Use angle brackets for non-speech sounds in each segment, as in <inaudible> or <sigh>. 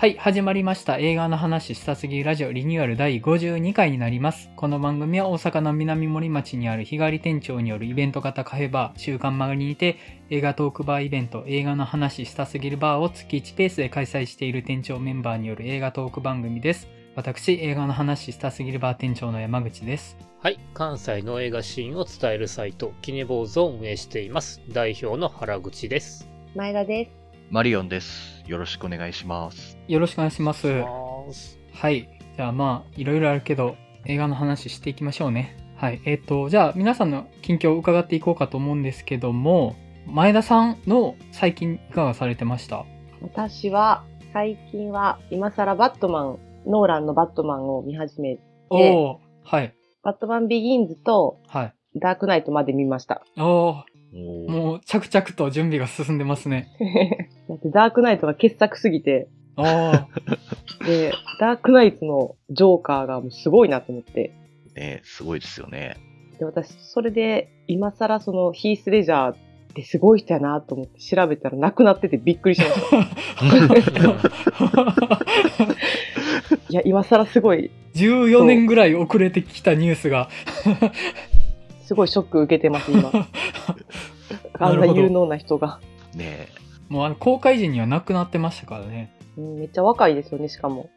はい、始まりました。映画の話したすぎラジオリニューアル第52回になります。この番組は大阪の南森町にある日帰り店長によるイベント型カフェバー、週刊曲がりにて、映画トークバーイベント、映画の話したすぎるバーを月1ペースで開催している店長メンバーによる映画トーク番組です。私、映画の話したすぎるバー店長の山口です。はい、関西の映画シーンを伝えるサイト、キネボーズを運営しています。代表の原口です。前田です。マリオンです。よろしくお願いします。よろしくお願いします。はい。じゃあまあ、いろいろあるけど、映画の話していきましょうね。はい。えっ、ー、と、じゃあ皆さんの近況を伺っていこうかと思うんですけども、前田さんの最近いかがされてました私は、最近は今更バットマン、ノーランのバットマンを見始めて、はい。バットマンビギンズと、はい。ダークナイトまで見ました。おもう着々と準備が進んでますね。<laughs> だってダークナイトが傑作すぎて、ああ。<laughs> で、ダークナイツのジョーカーがもうすごいなと思って。ね、すごいですよね。で、私、それで、今更そのヒース・レジャーってすごい人やなと思って調べたらなくなっててびっくりしました。<laughs> <laughs> いや、今更すごい、14年ぐらい遅れてきたニュースが。すごいショック受けてます、今。あんな有能な人が。ねもうあの公開時にはなくなってましたからね。めっちゃ若いですよね、しかも。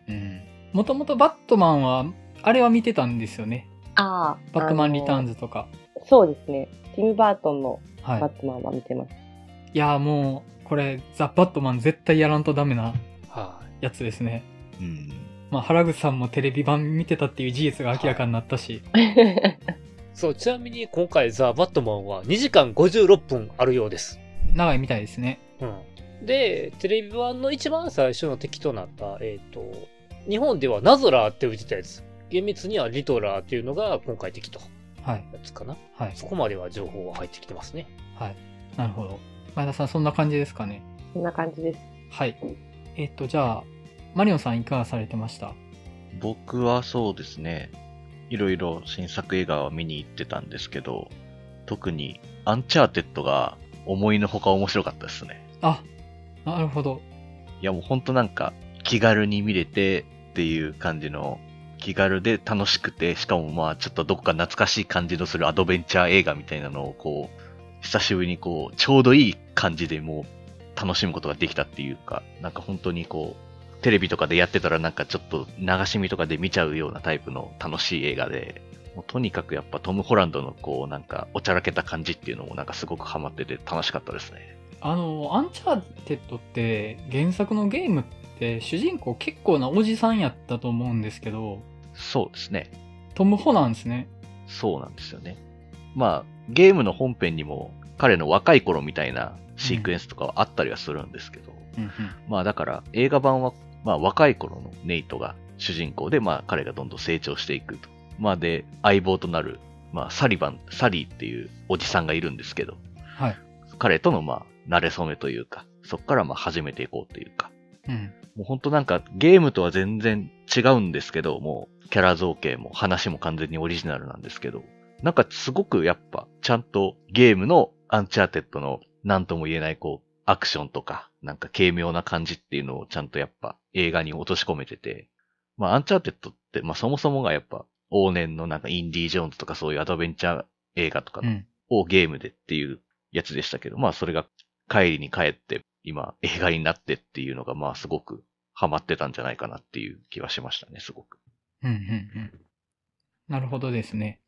もともとバットマンは、あれは見てたんですよね。ああ。バットマンリターンズとか。そうですね。ティム・バートンのバットマンは見てます。はい、いや、もう、これ、ザ・バットマン絶対やらんとダメなやつですね。うん。まあ、原口さんもテレビ版見てたっていう事実が明らかになったし。は <laughs> いそう、ちなみに今回ザ・バットマンは2時間56分あるようです。長いみたいですね。うん。で、テレビ版の一番最初の敵となった、えっ、ー、と、日本ではナゾラーって打ってたやつ。厳密にはリトラーっていうのが今回敵と。はい。やつかな。はい。そこまでは情報は入ってきてますね。はい。なるほど。前田さん、そんな感じですかね。そんな感じです。はい。えっ、ー、と、じゃあ、マリオンさんいかがされてました僕はそうですね。いろいろ新作映画を見に行ってたんですけど、特にアンチャーテッドが思いのほか面白かったですね。あ、なるほど。いやもうほんとなんか気軽に見れてっていう感じの気軽で楽しくて、しかもまあちょっとどこか懐かしい感じのするアドベンチャー映画みたいなのをこう、久しぶりにこう、ちょうどいい感じでもう楽しむことができたっていうか、なんか本当にこう、テレビとかでやってたらなんかちょっと流し見とかで見ちゃうようなタイプの楽しい映画で、もうとにかくやっぱトム・ホランドのこうなんかおちゃらけた感じっていうのもなんかすごくハマってて楽しかったですね。あの、アンチャーテッドって原作のゲームって主人公結構なおじさんやったと思うんですけど、そうですね。トム・ホなんですね。そうなんですよね。まあ、ゲームの本編にも彼の若い頃みたいなシークエンスとかはあったりはするんですけど、うんうんうん、まあだから映画版は、まあ、若い頃のネイトが主人公で、まあ彼がどんどん成長していくと。まあで、相棒となる、まあサリバン、サリーっていうおじさんがいるんですけど、はい、彼との、まあ、慣れ初めというか、そこからまあ始めていこうというか。うん。もう本当なんかゲームとは全然違うんですけど、もうキャラ造形も話も完全にオリジナルなんですけど、なんかすごくやっぱちゃんとゲームのアンチャーテッドのなんとも言えないこうアクションとか、なんか軽妙な感じっていうのをちゃんとやっぱ映画に落とし込めてて、まあアンチャーテッドってまあそもそもがやっぱ往年のなんかインディ・ージョーンズとかそういうアドベンチャー映画とかをゲームでっていうやつでしたけど、まあそれが帰りに帰って、今映画になってっていうのが、まあすごくハマってたんじゃないかなっていう気はしましたね、すごく。うんうんうん。なるほどですね。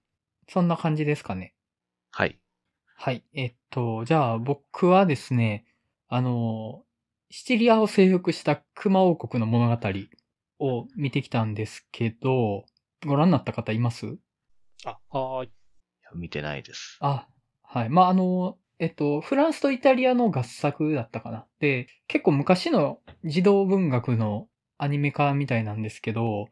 そんな感じですかね。はい。はい。えっと、じゃあ僕はですね、あの、シチリアを征服した熊王国の物語を見てきたんですけど、ご覧になった方いますあ、はい。見てないです。あ、はい。まあ、あの、えっと、フランスとイタリアの合作だったかな。で、結構昔の児童文学のアニメ化みたいなんですけど、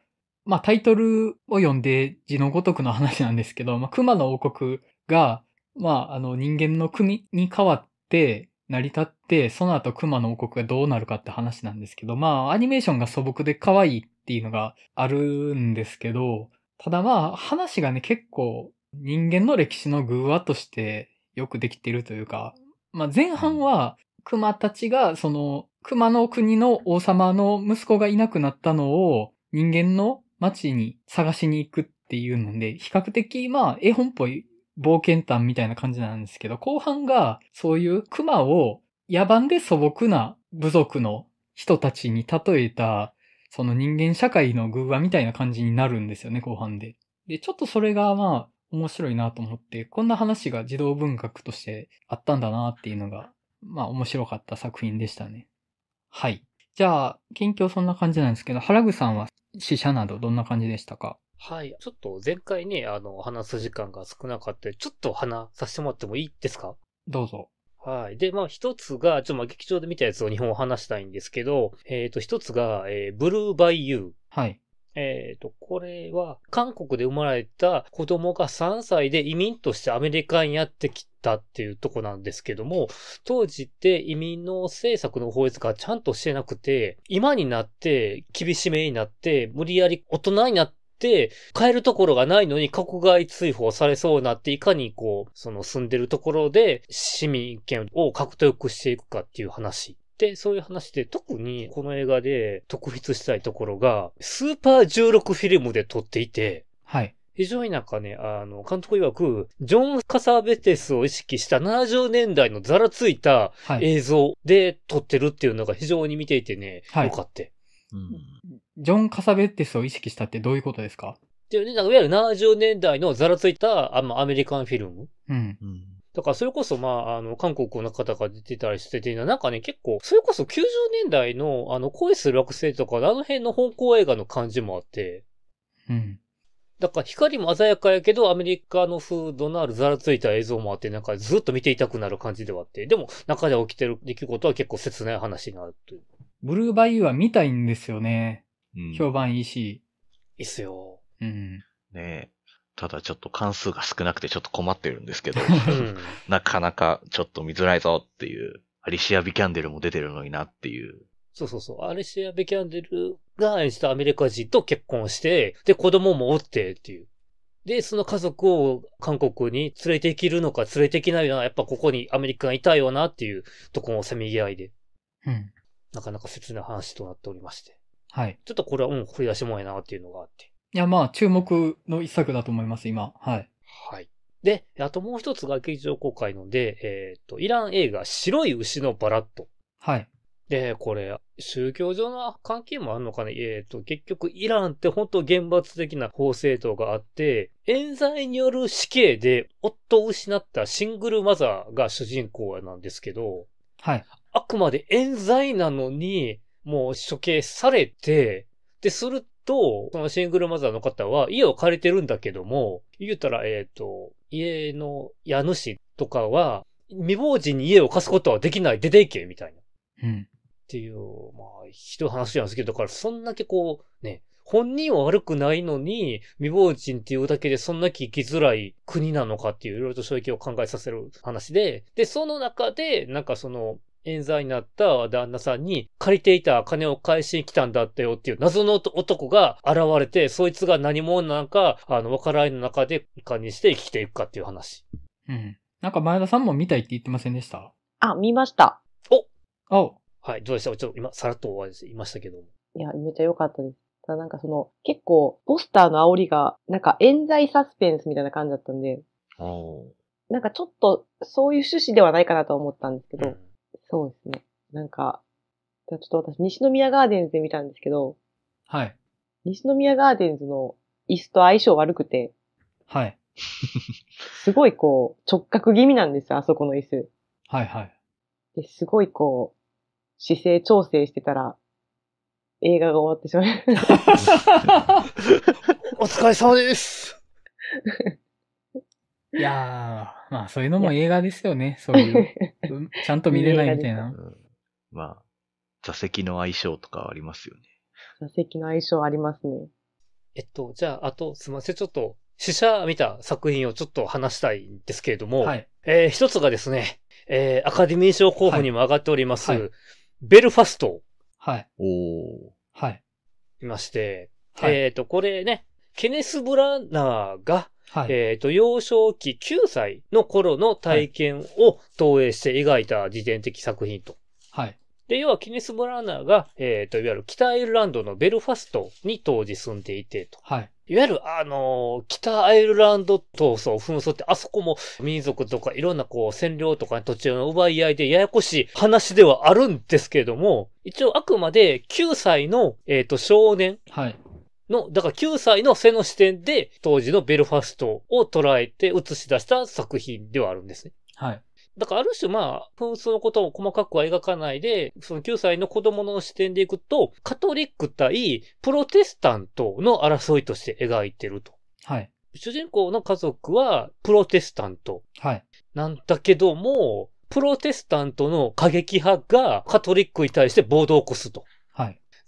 まあタイトルを読んで字のごとくの話なんですけど、まあ熊の王国が、まああの人間の国に変わって成り立って、その後熊の王国がどうなるかって話なんですけど、まあアニメーションが素朴で可愛いっていうのがあるんですけど、ただまあ話がね結構人間の歴史の偶話としてよくできてるというか、まあ、前半は熊たちがその熊の国の王様の息子がいなくなったのを人間の町に探しに行くっていうので、比較的まあ絵本っぽい冒険譚みたいな感じなんですけど、後半がそういう熊を野蛮で素朴な部族の人たちに例えた、その人間社会の偶話みたいな感じになるんですよね、後半で。で、ちょっとそれがまあ、面白いなと思って、こんな話が児童文学としてあったんだなっていうのが、まあ面白かった作品でしたね。はい。じゃあ、近況そんな感じなんですけど、原口さんは死者などどんな感じでしたかはい。ちょっと前回ね、あの、話す時間が少なかったちょっと話させてもらってもいいですかどうぞ。はい。で、まあ一つが、ちょっとまあ劇場で見たやつを日本を話したいんですけど、えっ、ー、と一つが、えー、ブルーバイユー。はい。えっ、ー、と、これは、韓国で生まれた子供が3歳で移民としてアメリカにやってきたっていうとこなんですけども、当時って移民の政策の法律がちゃんとしてなくて、今になって厳しめになって、無理やり大人になって、変帰るところがないのに国外追放されそうになって、いかにこう、その住んでるところで市民権を獲得していくかっていう話で、そういう話で、特にこの映画で特筆したいところが、スーパー16フィルムで撮っていて、はい。非常になんかね、あの、監督曰く、ジョン・カサベテスを意識した70年代のざらついた映像で撮ってるっていうのが非常に見ていてね、はい、よかって、うん。ジョン・カサベテスを意識したってどういうことですかっていうね、なんかいわゆる70年代のざらついたアメリカンフィルム。うん。だからそれこそまあ、あの、韓国の方が出てたりしてて、なんかね、結構、それこそ90年代の、あの、恋する惑星とか、あの辺の香港映画の感じもあって。うん。だから光も鮮やかやけど、アメリカの風土のあるざらついた映像もあって、なんかずっと見ていたくなる感じではあって、でも中で起きてる出来事は結構切ない話になるという。ブルーバイユーは見たいんですよね。うん、評判いいし。いいっすよ。うん。ねえ。ただちょっと関数が少なくてちょっと困ってるんですけど、<laughs> なかなかちょっと見づらいぞっていう、アリシア・ビキャンデルも出てるのになっていう。そうそうそう。アリシア・ビキャンデルが演じたアメリカ人と結婚して、で、子供もおってっていう。で、その家族を韓国に連れていけるのか連れていけないのな、やっぱここにアメリカがいたよなっていうとこもせめぎ合いで。うん。なかなか切な話となっておりまして。はい。ちょっとこれは、うん、悔り出しもやなっていうのがあって。いや、まあ、注目の一作だと思います、今。はい。はい。で、あともう一つが劇場公開ので、えっ、ー、と、イラン映画、白い牛のバラット。はい。で、これ、宗教上の関係もあるのかねえっ、ー、と、結局、イランって本当厳罰的な法制度があって、冤罪による死刑で夫を失ったシングルマザーが主人公なんですけど、はい。あくまで冤罪なのに、もう処刑されて、で、すると、そのシングルマザーの方は家を借りてるんだけども、言ったら、えっ、ー、と、家の家主とかは、未亡人に家を貸すことはできない、出ていけ、みたいな。うん。っていう、まあ、ひどい話なんですけど、だからそんだけこう、ね、本人は悪くないのに、未亡人っていうだけでそんなき生きづらい国なのかっていう、いろいろと衝撃を考えさせる話で、で、その中で、なんかその、冤罪になった旦那さんに借りていた金を返しに来たんだったよっていう謎の男が現れて、そいつが何者なのか、あの、分からいの中でいかにして生きていくかっていう話。うん。なんか前田さんも見たいって言ってませんでしたあ、見ました。おおはい、どうでしたちょっと今、さらっとおわ。いましたけども。いや、めっちゃ良かったです。ただなんかその、結構、ポスターの煽りが、なんか冤罪サスペンスみたいな感じだったんで、なんかちょっと、そういう趣旨ではないかなと思ったんですけど、うんそうですね。なんか、ちょっと私、西宮ガーデンズで見たんですけど、はい。西宮ガーデンズの椅子と相性悪くて、はい。すごいこう、直角気味なんですよ、あそこの椅子。はいはい。ですごいこう、姿勢調整してたら、映画が終わってしまた。<laughs> <laughs> お疲れ様です。いやー、まあそういうのも映画ですよね、そういう。<laughs> ちゃんと見れないみたいな。うんまあ、座席の相性とかありますよね。座席の相性ありますね。えっと、じゃあ、あと、すみません。ちょっと、死者見た作品をちょっと話したいんですけれども、はい。えー一つがですね、えーアカデミー賞候補にも上がっております、はいはいベルファスト、はい。おお。はい。いまして、はい。えっと、これね、ケネス・ブラナーがはい、えっ、ー、と、幼少期9歳の頃の体験を投影して描いた自伝的作品と。はい。で、要はキネス・ブラーナーが、えっ、ー、と、いわゆる北アイルランドのベルファストに当時住んでいてと。はい。いわゆる、あのー、北アイルランド闘争、紛争って、あそこも民族とかいろんなこう、占領とか土地の奪い合いでややこしい話ではあるんですけれども、一応あくまで9歳の、えっ、ー、と、少年。はい。の、だから9歳の背の視点で、当時のベルファストを捉えて映し出した作品ではあるんですね。はい。だからある種まあ、紛争のことを細かくは描かないで、その9歳の子供の視点でいくと、カトリック対プロテスタントの争いとして描いてると。はい。主人公の家族はプロテスタント。はい。なんだけども、プロテスタントの過激派がカトリックに対して暴動を起こすと。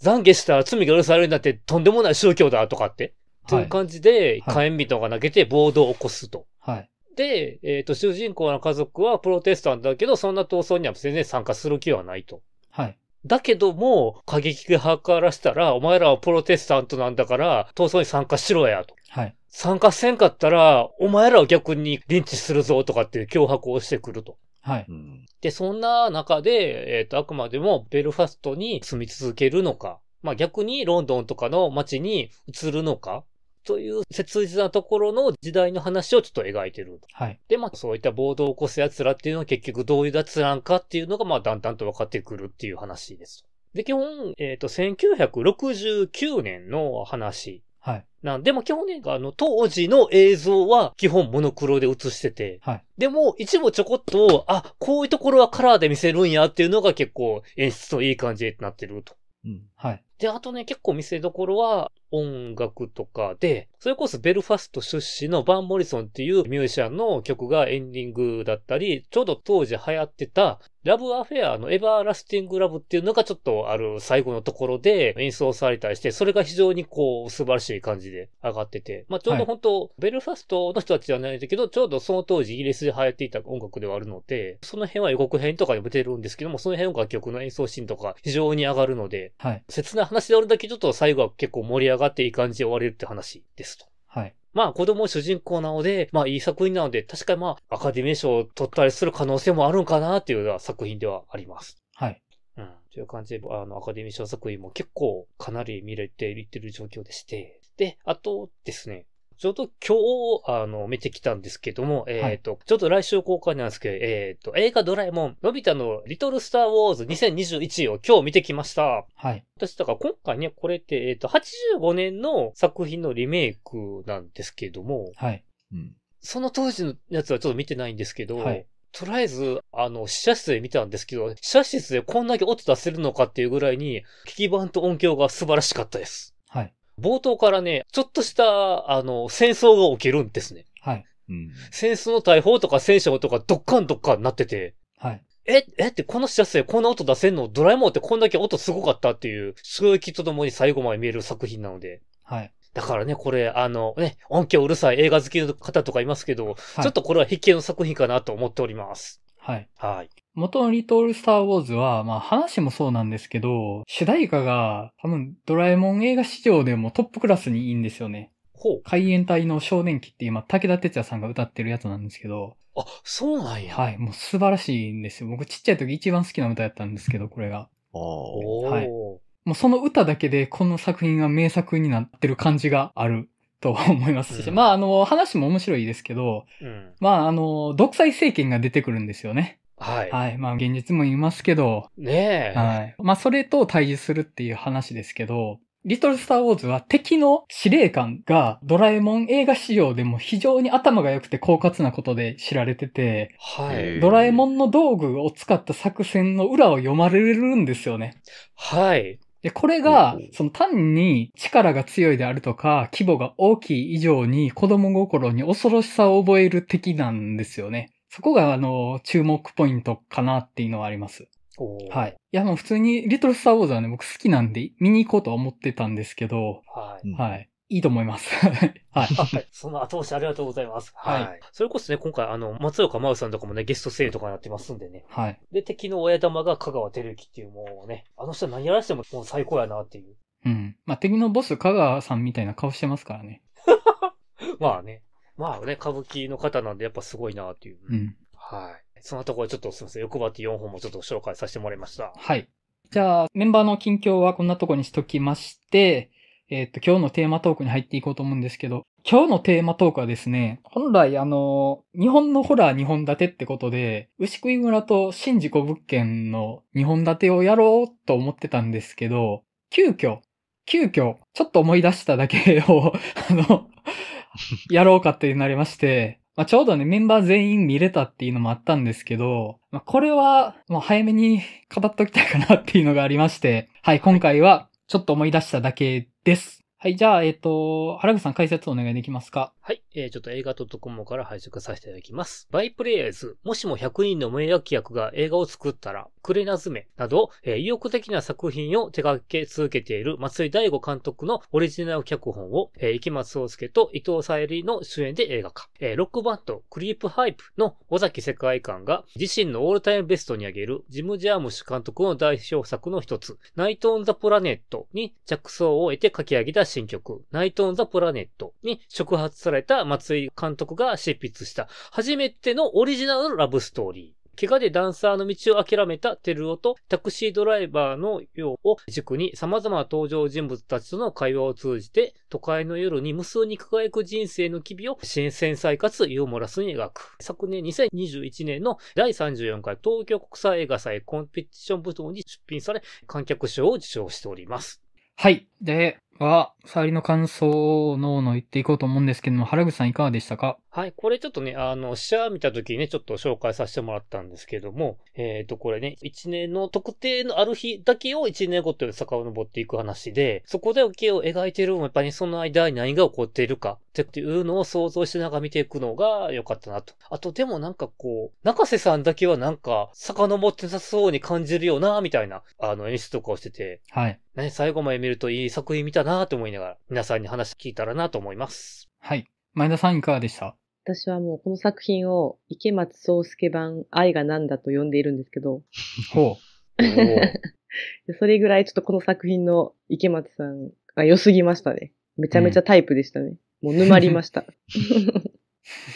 懺悔したら罪が許されるなってとんでもない宗教だとかって、と、はい、いう感じで、火炎とが投げて暴動を起こすと。はい。で、えっ、ー、と、主人公の家族はプロテスタントだけど、そんな闘争には全然参加する気はないと。はい。だけども、過激派からしたら、お前らはプロテスタントなんだから、闘争に参加しろや、と。はい。参加せんかったら、お前らは逆にリンチするぞとかっていう脅迫をしてくると。はい。うん、で、そんな中で、えっ、ー、と、あくまでもベルファストに住み続けるのか、まあ逆にロンドンとかの街に移るのか、という切実なところの時代の話をちょっと描いてる。はい。で、まあそういった暴動を起こす奴らっていうのは結局どういう奴らかっていうのがまあだんだんと分かってくるっていう話です。で、基本、えっ、ー、と、1969年の話なんでも基本ね、あの、当時の映像は基本モノクロで映してて、はい、でも一部ちょこっと、あ、こういうところはカラーで見せるんやっていうのが結構演出のいい感じになってると。うん、はい。で、あとね、結構見せどころは音楽とかで、それこそベルファスト出身のバン・モリソンっていうミュージシャンの曲がエンディングだったり、ちょうど当時流行ってたラブアフェアのエバーラスティングラブっていうのがちょっとある最後のところで演奏されたりして、それが非常にこう素晴らしい感じで上がってて、まあちょうど本当、はい、ベルファストの人たちじゃないんだけど、ちょうどその当時イギリスで流行っていた音楽ではあるので、その辺は予告編とかに出てるんですけども、その辺の楽曲の演奏シーンとか非常に上がるので、はい、切な話であるだけちょっと最後は結構盛り上がっていい感じで終われるって話ですと。まあ子供主人公なので、まあいい作品なので、確かにまあアカデミー賞を取ったりする可能性もあるんかなっていうような作品ではあります。はい。うん。という感じで、あの、アカデミー賞作品も結構かなり見れていってる状況でして。で、あとですね、ちょうど今日、あの、見てきたんですけども、えっ、ー、と、はい、ちょっと来週公開なんですけど、えっ、ー、と、映画ドラえもん、のび太のリトルスターウォーズ2021を今日見てきました。はい。私、だから今回ね、これって、えっ、ー、と、85年の作品のリメイクなんですけども、はい。うん。その当時のやつはちょっと見てないんですけど、はい。とりあえず、あの、試写室で見たんですけど、試写室でこんだけ音出せるのかっていうぐらいに、聞き板と音響が素晴らしかったです。はい。冒頭からね、ちょっとした、あの、戦争が起きるんですね。はい。うん、戦争の大砲とか戦車とかドッカンドッカンなってて、はい。え、えって、この車載こんな音出せんのドラえもんってこんだけ音すごかったっていう、衝撃とともに最後まで見える作品なので。はい。だからね、これ、あのね、音響うるさい映画好きの方とかいますけど、はい、ちょっとこれは必見の作品かなと思っております。はい。はい。元のリトールスターウォーズは、まあ話もそうなんですけど、主題歌が多分ドラえもん映画史上でもトップクラスにいいんですよね。ほう。海援隊の少年期って今、武田哲也さんが歌ってるやつなんですけど。あ、そうなんや。はい。もう素晴らしいんですよ。僕ちっちゃい時一番好きな歌やったんですけど、これが。ああ。はい。もうその歌だけでこの作品が名作になってる感じがあると思いますし、うん、まああの、話も面白いですけど、うん、まああの、独裁政権が出てくるんですよね。はい。はい。まあ、現実も言いますけど。ねえ。はい。まあ、それと対峙するっていう話ですけど、リトル・スター・ウォーズは敵の司令官がドラえもん映画仕様でも非常に頭が良くて狡猾なことで知られてて、はい。ドラえもんの道具を使った作戦の裏を読まれるんですよね。はい。で、これが、その単に力が強いであるとか、規模が大きい以上に子供心に恐ろしさを覚える敵なんですよね。そこが、あの、注目ポイントかなっていうのはあります。はい。いや、もう普通に、リトルスターウォーズはね、僕好きなんで、見に行こうとは思ってたんですけど、はい。はい。いいと思います。<laughs> はい。はい。その後押しありがとうございます。はい。はい、それこそね、今回、あの、松岡真央さんとかもね、ゲスト声優とかになってますんでね。はい。で、敵の親玉が香川照之っていう、もうね、あの人何やらせてももう最高やなっていう。うん。まあ、敵のボス香川さんみたいな顔してますからね。<laughs> まあね。まあね、歌舞伎の方なんでやっぱすごいなっていう。うん。はい。そんなところちょっとすみません。欲張って4本もちょっと紹介させてもらいました。はい。じゃあ、メンバーの近況はこんなとこにしときまして、えー、っと、今日のテーマトークに入っていこうと思うんですけど、今日のテーマトークはですね、本来あの、日本のホラー2本立てってことで、牛食い村と新事故物件の2本立てをやろうと思ってたんですけど、急遽、急遽、ちょっと思い出しただけを <laughs> あの、やろうかってなりまして、まあ、ちょうどね、メンバー全員見れたっていうのもあったんですけど、まあ、これは、もう早めに語っときたいかなっていうのがありまして、はい、今回はちょっと思い出しただけです。はい、じゃあ、えっ、ー、と、原口さん解説お願いできますかはい。えー、ちょっと映画 .com から配色させていただきます。バイプレイヤーズ、もしも100人の名脇役が映画を作ったら、クレナズメなど、えー、意欲的な作品を手掛け続けている松井大吾監督のオリジナル脚本を、えー、池松壮介と伊藤沙莉の主演で映画化。えー、ロックバンド、クリープハイプの尾崎世界観が、自身のオールタイムベストに上げる、ジム・ジャームシュ監督の代表作の一つ、ナイト・オン・ザ・プラネットに着想を得て書き上げた新曲、ナイト・オン・ザ・プラネットに触発されれた松井監督が執筆した初めてのオリジナルのラブストーリー。怪我でダンサーの道を諦めたテルオとタクシードライバーのようを軸に様々な登場人物たちとの会話を通じて都会の夜に無数に輝く人生の機微を新鮮細かつユーモラスに描く。昨年2021年の第34回東京国際映画祭コンペティション部門に出品され観客賞を受賞しております。はい。で、は、サリの感想を脳の言っていこうと思うんですけども、原口さんいかがでしたかはい、これちょっとね、あの、ャー見た時にね、ちょっと紹介させてもらったんですけども、えっ、ー、と、これね、1年の特定のある日だけを1年ごとに遡っていく話で、そこで桶を描いてるもやっぱりその間に何が起こっているかっていうのを想像しながら見ていくのが良かったなと。あと、でもなんかこう、中瀬さんだけはなんか、遡ってなさそうに感じるよな、みたいな、あの、演出とかをしてて、はい。ね、最後まで見るといい作品見たなと思いながら、皆さんに話聞いたらなと思います。はい。前田さんいかがでした私はもうこの作品を池松壮介版愛がなんだと呼んでいるんですけど。ほう。<laughs> それぐらいちょっとこの作品の池松さんが良すぎましたね。めちゃめちゃタイプでしたね。うん、もう沼りました。<laughs>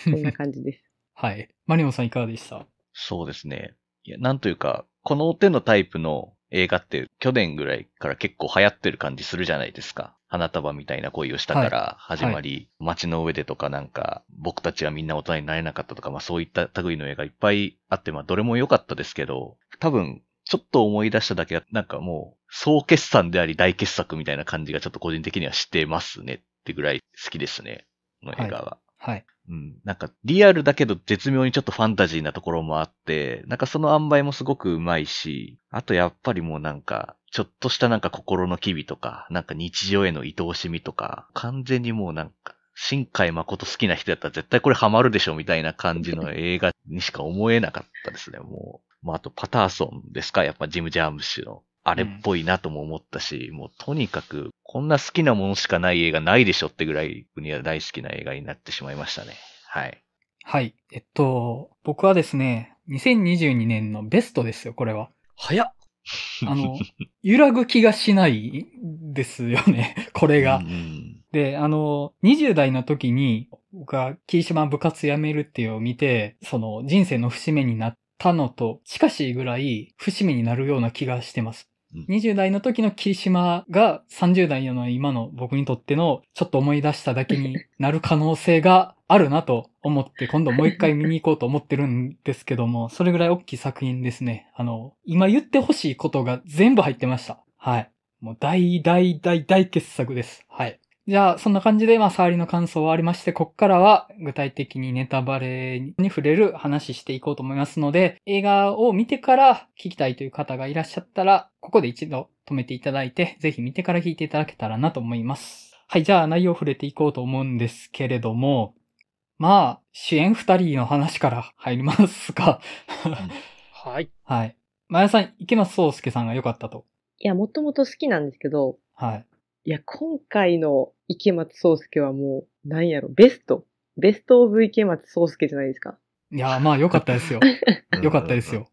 こんな感じです。はい。マリオさんいかがでしたそうですね。いや、なんというか、この手のタイプの映画って去年ぐらいから結構流行ってる感じするじゃないですか。花束みたいな恋をしたから始まり、はいはい、街の上でとかなんか、僕たちはみんな大人になれなかったとか、まあそういった類の絵がいっぱいあって、まあどれも良かったですけど、多分、ちょっと思い出しただけは、なんかもう、総決算であり大傑作みたいな感じがちょっと個人的にはしてますねってぐらい好きですね、の映画は。はい、はいうん、なんかリアルだけど絶妙にちょっとファンタジーなところもあって、なんかその塩梅もすごくうまいし、あとやっぱりもうなんか、ちょっとしたなんか心の機微とか、なんか日常への愛おしみとか、完全にもうなんか、新海誠好きな人だったら絶対これハマるでしょみたいな感じの <laughs> 映画にしか思えなかったですね、もう。まあ、あとパターソンですかやっぱジム・ジャームッシュの。あれっぽいなとも思ったし、うん、もうとにかく、こんな好きなものしかない映画ないでしょってぐらい、国には大好きな映画になってしまいましたね。はい。はい。えっと、僕はですね、2022年のベストですよ、これは。早っあの、揺らぐ気がしないですよね、<laughs> これが。で、あの、20代の時に、僕は霧島部活辞めるっていうのを見て、その人生の節目になったのと近しいぐらい節目になるような気がしてます。20代の時の霧島が30代の今の僕にとってのちょっと思い出しただけになる可能性があるなと思って今度もう一回見に行こうと思ってるんですけども、<laughs> それぐらい大きい作品ですね。あの、今言ってほしいことが全部入ってました。はい。もう大大大大傑作です。はい。じゃあ、そんな感じで、まあ、触りの感想はありまして、こっからは具体的にネタバレに触れる話していこうと思いますので、映画を見てから聞きたいという方がいらっしゃったら、ここで一度止めていただいて、ぜひ見てから聞いていただけたらなと思います。はい、じゃあ内容を触れていこうと思うんですけれども、まあ、主演二人の話から入りますかはい。はい。まやさん、池松壮介さんが良かったと。いや、もともと好きなんですけど、はい。いや、今回の池松壮介はもう、なんやろ、ベスト。ベストオブ池松壮介じゃないですか。いや、まあ良かったですよ。<laughs> 良かったですよ。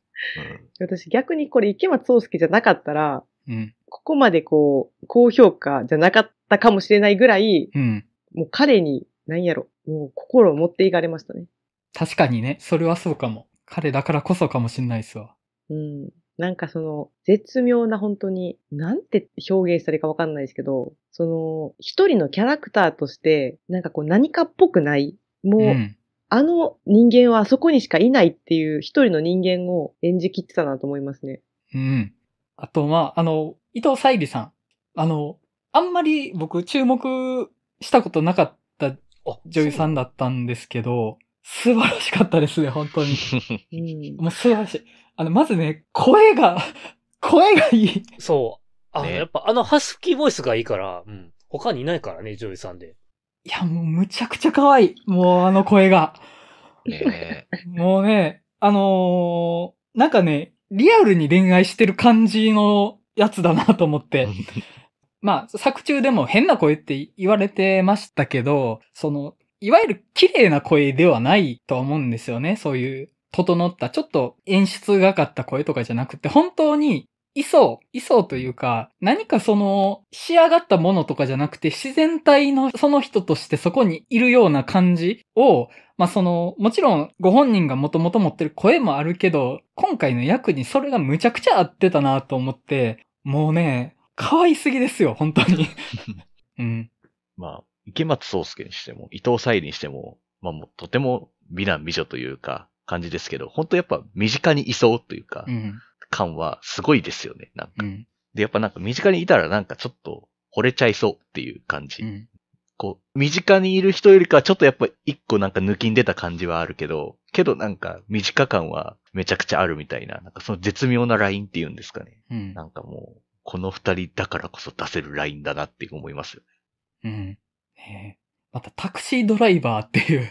私逆にこれ池松壮介じゃなかったら、うん、ここまでこう、高評価じゃなかったかもしれないぐらい、うん、もう彼に、なんやろ、もう心を持っていかれましたね。確かにね、それはそうかも。彼だからこそかもしれないですわ。うん。なんかその、絶妙な本当に、なんて表現したらいいかわかんないですけど、その、一人のキャラクターとして、なんかこう何かっぽくない、もう、うん、あの人間はあそこにしかいないっていう一人の人間を演じきってたなと思いますね。うん。あと、まあ、あの、伊藤沙莉さん。あの、あんまり僕注目したことなかった女優さんだったんですけど、素晴らしかったですね、本当に。<laughs> うん、もう素晴らしい。あの、まずね、声が、声がいい。そう。あの、ねやっぱあのハスキーボイスがいいから、うん。他にいないからね、ジョイさんで。いや、もうむちゃくちゃ可愛い。もうあの声が。ねえ。<laughs> もうね、あのーなんかね、リアルに恋愛してる感じのやつだなと思って。<laughs> まあ、作中でも変な声って言われてましたけど、その、いわゆる綺麗な声ではないと思うんですよね。そういう整った、ちょっと演出がかった声とかじゃなくて、本当にいそう、いそうというか、何かその、仕上がったものとかじゃなくて、自然体のその人としてそこにいるような感じを、まあ、その、もちろんご本人がもともと持ってる声もあるけど、今回の役にそれがむちゃくちゃ合ってたなと思って、もうね、可愛すぎですよ、本当に <laughs> うん。まあ、池松壮介にしても、伊藤沙莉にしても、まあもうとても美男美女というか、感じですけど、本当やっぱ身近にいそうというか、うん、感はすごいですよね、なんか、うん、で、やっぱなんか身近にいたらなんかちょっと惚れちゃいそうっていう感じ。うん、こう、身近にいる人よりかちょっとやっぱ一個なんか抜きんでた感じはあるけど、けどなんか身近感はめちゃくちゃあるみたいな、なんかその絶妙なラインっていうんですかね。うん、なんかもう、この二人だからこそ出せるラインだなって思いますよね。うん。ね。またタクシードライバーっていう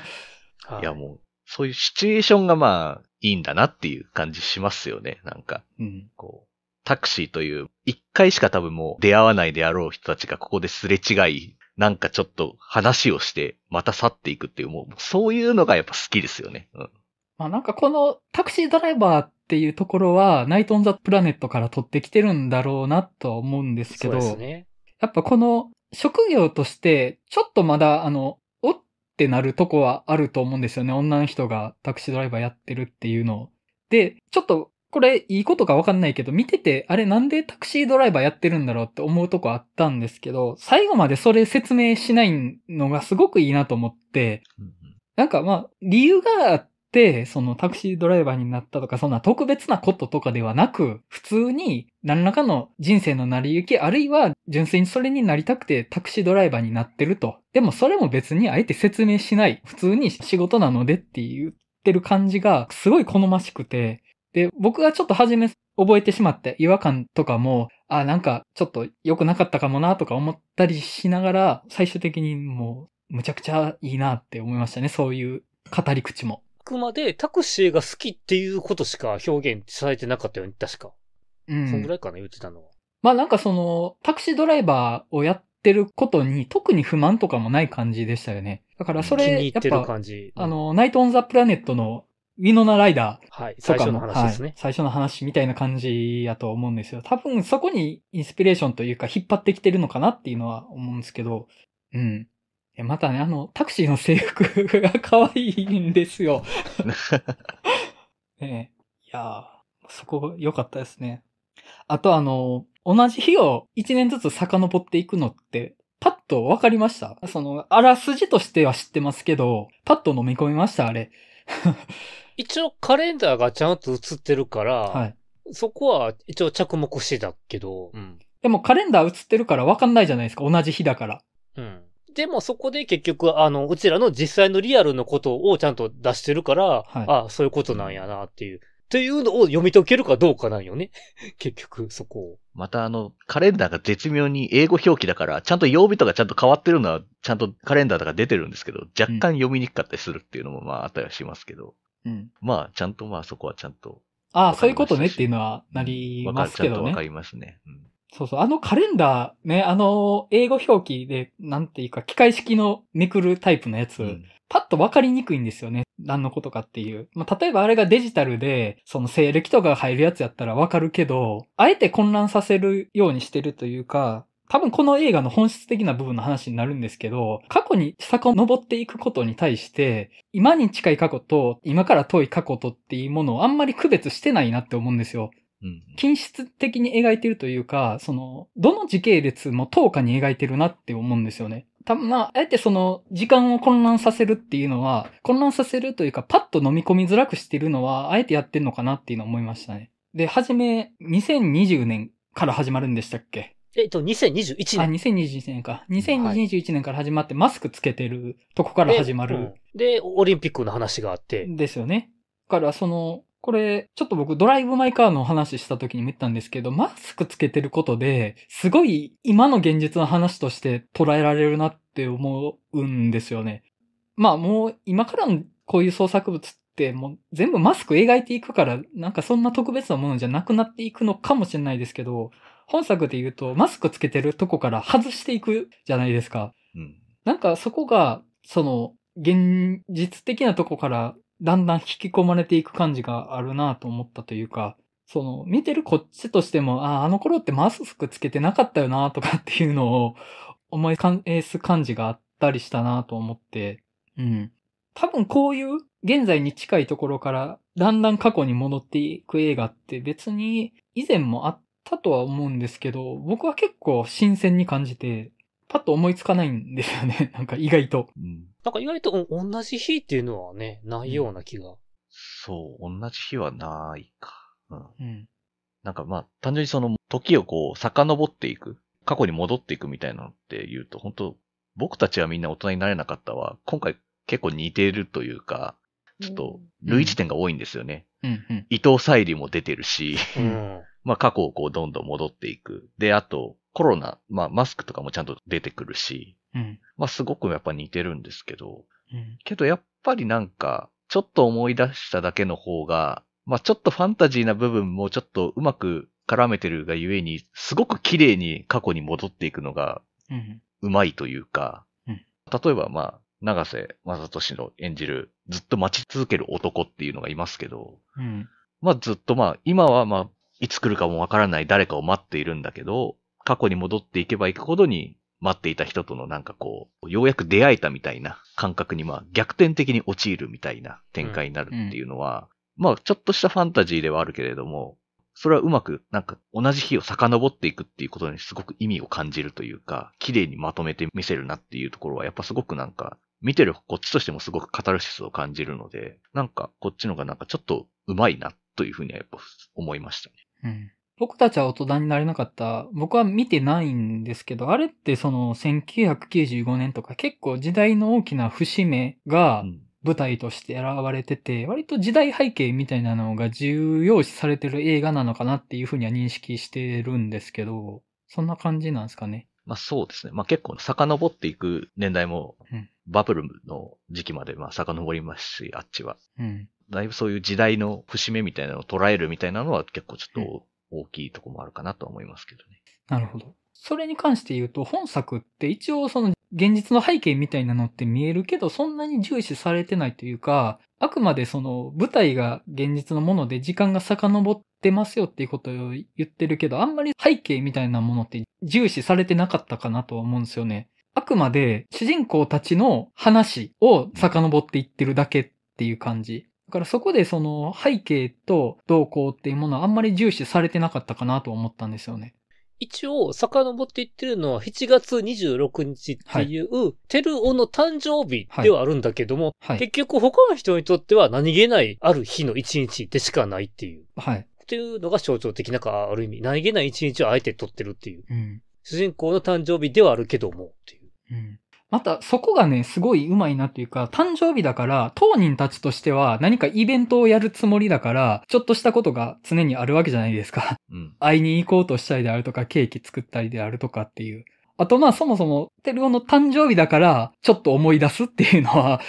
<laughs> いやもう、そういうシチュエーションがまあ、いいんだなっていう感じしますよね、なんか。うん。こう、タクシーという、一回しか多分もう出会わないであろう人たちがここですれ違い、なんかちょっと話をして、また去っていくっていう、もう、そういうのがやっぱ好きですよね。うん。まあなんかこのタクシードライバーっていうところは、ナイト・オン・ザ・プラネットから取ってきてるんだろうなとは思うんですけど、そうですね。やっぱこの職業として、ちょっとまだ、あの、おってなるとこはあると思うんですよね。女の人がタクシードライバーやってるっていうのを。で、ちょっと、これいいことかわかんないけど、見てて、あれなんでタクシードライバーやってるんだろうって思うとこあったんですけど、最後までそれ説明しないのがすごくいいなと思って、なんかまあ、理由があっ、そのタクシードライバーになったとか、そんな特別なこととかではなく、普通に何らかの人生の成り行き、あるいは純粋にそれになりたくてタクシードライバーになってると。でもそれも別にあえて説明しない。普通に仕事なのでって言ってる感じがすごい好ましくて、で、僕がちょっと初め覚えてしまって違和感とかも、あ、なんかちょっと良くなかったかもなとか思ったりしながら、最終的にもうむちゃくちゃいいなって思いましたね。そういう語り口も。くまでタクシーが好きっていうことしか表現されてなかったよね、確か。うん。そんぐらいかな、言ってたのは。まあなんかその、タクシードライバーをやってることに特に不満とかもない感じでしたよね。だからそれ、気に入ってる感じ。あの、ナイト・オン・ザ・プラネットのウィノナ・ライダーはい、最初の話ですね、はい、最初の話みたいな感じやと思うんですよ。多分そこにインスピレーションというか引っ張ってきてるのかなっていうのは思うんですけど、うん。またね、あの、タクシーの制服が可愛いんですよ。<laughs> ねいやそこ良かったですね。あとあの、同じ日を一年ずつ遡っていくのって、パッと分かりましたその、あらすじとしては知ってますけど、パッと飲み込みましたあれ。<laughs> 一応カレンダーがちゃんと映ってるから、はい、そこは一応着目してたけど、うん、でもカレンダー映ってるから分かんないじゃないですか、同じ日だから。うん。でもそこで結局、あの、うちらの実際のリアルのことをちゃんと出してるから、はい、あそういうことなんやなっていう。っていうのを読み解けるかどうかなんよね。<laughs> 結局、そこを。またあの、カレンダーが絶妙に英語表記だから、ちゃんと曜日とかちゃんと変わってるのは、ちゃんとカレンダーとか出てるんですけど、若干読みにくかったりするっていうのもまああったりはしますけど。うん。まあ、ちゃんとまあそこはちゃんと。ああ、そういうことねっていうのはなりますけどね。わかる、ちゃんとわかりますね。うんそうそう、あのカレンダーね、あの、英語表記で、なんていうか、機械式のめくるタイプのやつ、うん、パッとわかりにくいんですよね。何のことかっていう。まあ、例えばあれがデジタルで、その西暦とかが入るやつやったらわかるけど、あえて混乱させるようにしてるというか、多分この映画の本質的な部分の話になるんですけど、過去に遡っていくことに対して、今に近い過去と今から遠い過去とっていうものをあんまり区別してないなって思うんですよ。均質的に描いてるというか、その、どの時系列も等価に描いてるなって思うんですよね。たまあ、あえてその、時間を混乱させるっていうのは、混乱させるというか、パッと飲み込みづらくしてるのは、あえてやってんのかなっていうのを思いましたね。で、はじめ、2020年から始まるんでしたっけえっと、2021年。あ、2021年か。2021年から始まって、マスクつけてるとこから始まる。で、でオリンピックの話があって。ですよね。から、その、これ、ちょっと僕ドライブマイカーの話した時にも言ったんですけど、マスクつけてることで、すごい今の現実の話として捉えられるなって思うんですよね。まあもう今からのこういう創作物ってもう全部マスク描いていくから、なんかそんな特別なものじゃなくなっていくのかもしれないですけど、本作で言うとマスクつけてるとこから外していくじゃないですか。うん、なんかそこが、その現実的なとこからだんだん引き込まれていく感じがあるなと思ったというか、その、見てるこっちとしても、ああ、あの頃ってマスクつけてなかったよなとかっていうのを思い返す感じがあったりしたなと思って、うん。多分こういう現在に近いところからだんだん過去に戻っていく映画って別に以前もあったとは思うんですけど、僕は結構新鮮に感じて、パッと思いつかないんですよね。<laughs> なんか意外と。うん、なんか意外と同じ日っていうのはね、ないような気が。うん、そう、同じ日はないか。うん。うん、なんかまあ、単純にその時をこう、遡っていく。過去に戻っていくみたいなのって言うと、本当僕たちはみんな大人になれなかったは、今回結構似てるというか、ちょっと類似点が多いんですよね。うん、うんうん、伊藤沙莉も出てるし、うん、<laughs> まあ過去をこうどんどん戻っていく。で、あと、コロナ、まあマスクとかもちゃんと出てくるし、うん、まあすごくやっぱ似てるんですけど、うん、けどやっぱりなんか、ちょっと思い出しただけの方が、まあちょっとファンタジーな部分もちょっとうまく絡めてるがゆえに、すごく綺麗に過去に戻っていくのが、うまいというか、うん、例えばまあ、長瀬正俊の演じる、ずっと待ち続ける男っていうのがいますけど、うん、まあずっとまあ、今はまあ、いつ来るかもわからない誰かを待っているんだけど、過去に戻っていけばいくほどに、待っていた人とのなんかこう、ようやく出会えたみたいな感覚にまあ逆転的に陥るみたいな展開になるっていうのは、うんうん、まあちょっとしたファンタジーではあるけれども、それはうまくなんか同じ日を遡っていくっていうことにすごく意味を感じるというか、綺麗にまとめて見せるなっていうところはやっぱすごくなんか、見てるこっちとしてもすごくカタルシスを感じるので、なんかこっちのがなんかちょっとうまいなというふうにはやっぱ思いましたね。うん僕たちは大人になれなかった。僕は見てないんですけど、あれってその1995年とか結構時代の大きな節目が舞台として現れてて、割と時代背景みたいなのが重要視されてる映画なのかなっていうふうには認識してるんですけど、そんな感じなんですかね。まあそうですね。まあ結構遡っていく年代も、バブルの時期までまあ遡りますし、あっちは。うん、だいぶそういう時代の節目みたいなのを捉えるみたいなのは結構ちょっと大きいとこもあるかなと思いますけどね。なるほど。それに関して言うと、本作って一応その現実の背景みたいなのって見えるけど、そんなに重視されてないというか、あくまでその舞台が現実のもので時間が遡ってますよっていうことを言ってるけど、あんまり背景みたいなものって重視されてなかったかなとは思うんですよね。あくまで主人公たちの話を遡っていってるだけっていう感じ。だからそこでその背景と動向っていうものはあんまり重視されてなかったかなと思ったんですよね。一応、遡っていってるのは7月26日っていう、はい、テルオの誕生日ではあるんだけども、はいはい、結局他の人にとっては何気ないある日の一日でしかないっていう。はい。っていうのが象徴的なか、ある意味、何気ない一日をあえて撮ってるっていう。うん、主人公の誕生日ではあるけども、っていう。うんまた、そこがね、すごい上手いなっていうか、誕生日だから、当人たちとしては何かイベントをやるつもりだから、ちょっとしたことが常にあるわけじゃないですか。うん。会いに行こうとしたりであるとか、ケーキ作ったりであるとかっていう。あとまあそもそも、テルオの誕生日だから、ちょっと思い出すっていうのは、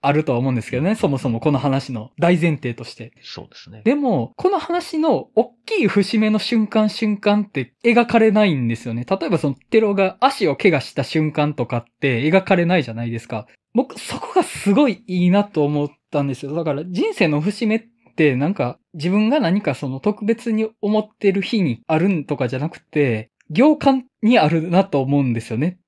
あるとは思うんですけどね、そもそもこの話の大前提として。そうですね。でも、この話の大きい節目の瞬間瞬間って描かれないんですよね。例えばそのテロが足を怪我した瞬間とかって描かれないじゃないですか。僕、そこがすごいいいなと思ったんですよ。だから人生の節目ってなんか自分が何かその特別に思ってる日にあるんとかじゃなくて、行間にあるなと思うんですよね。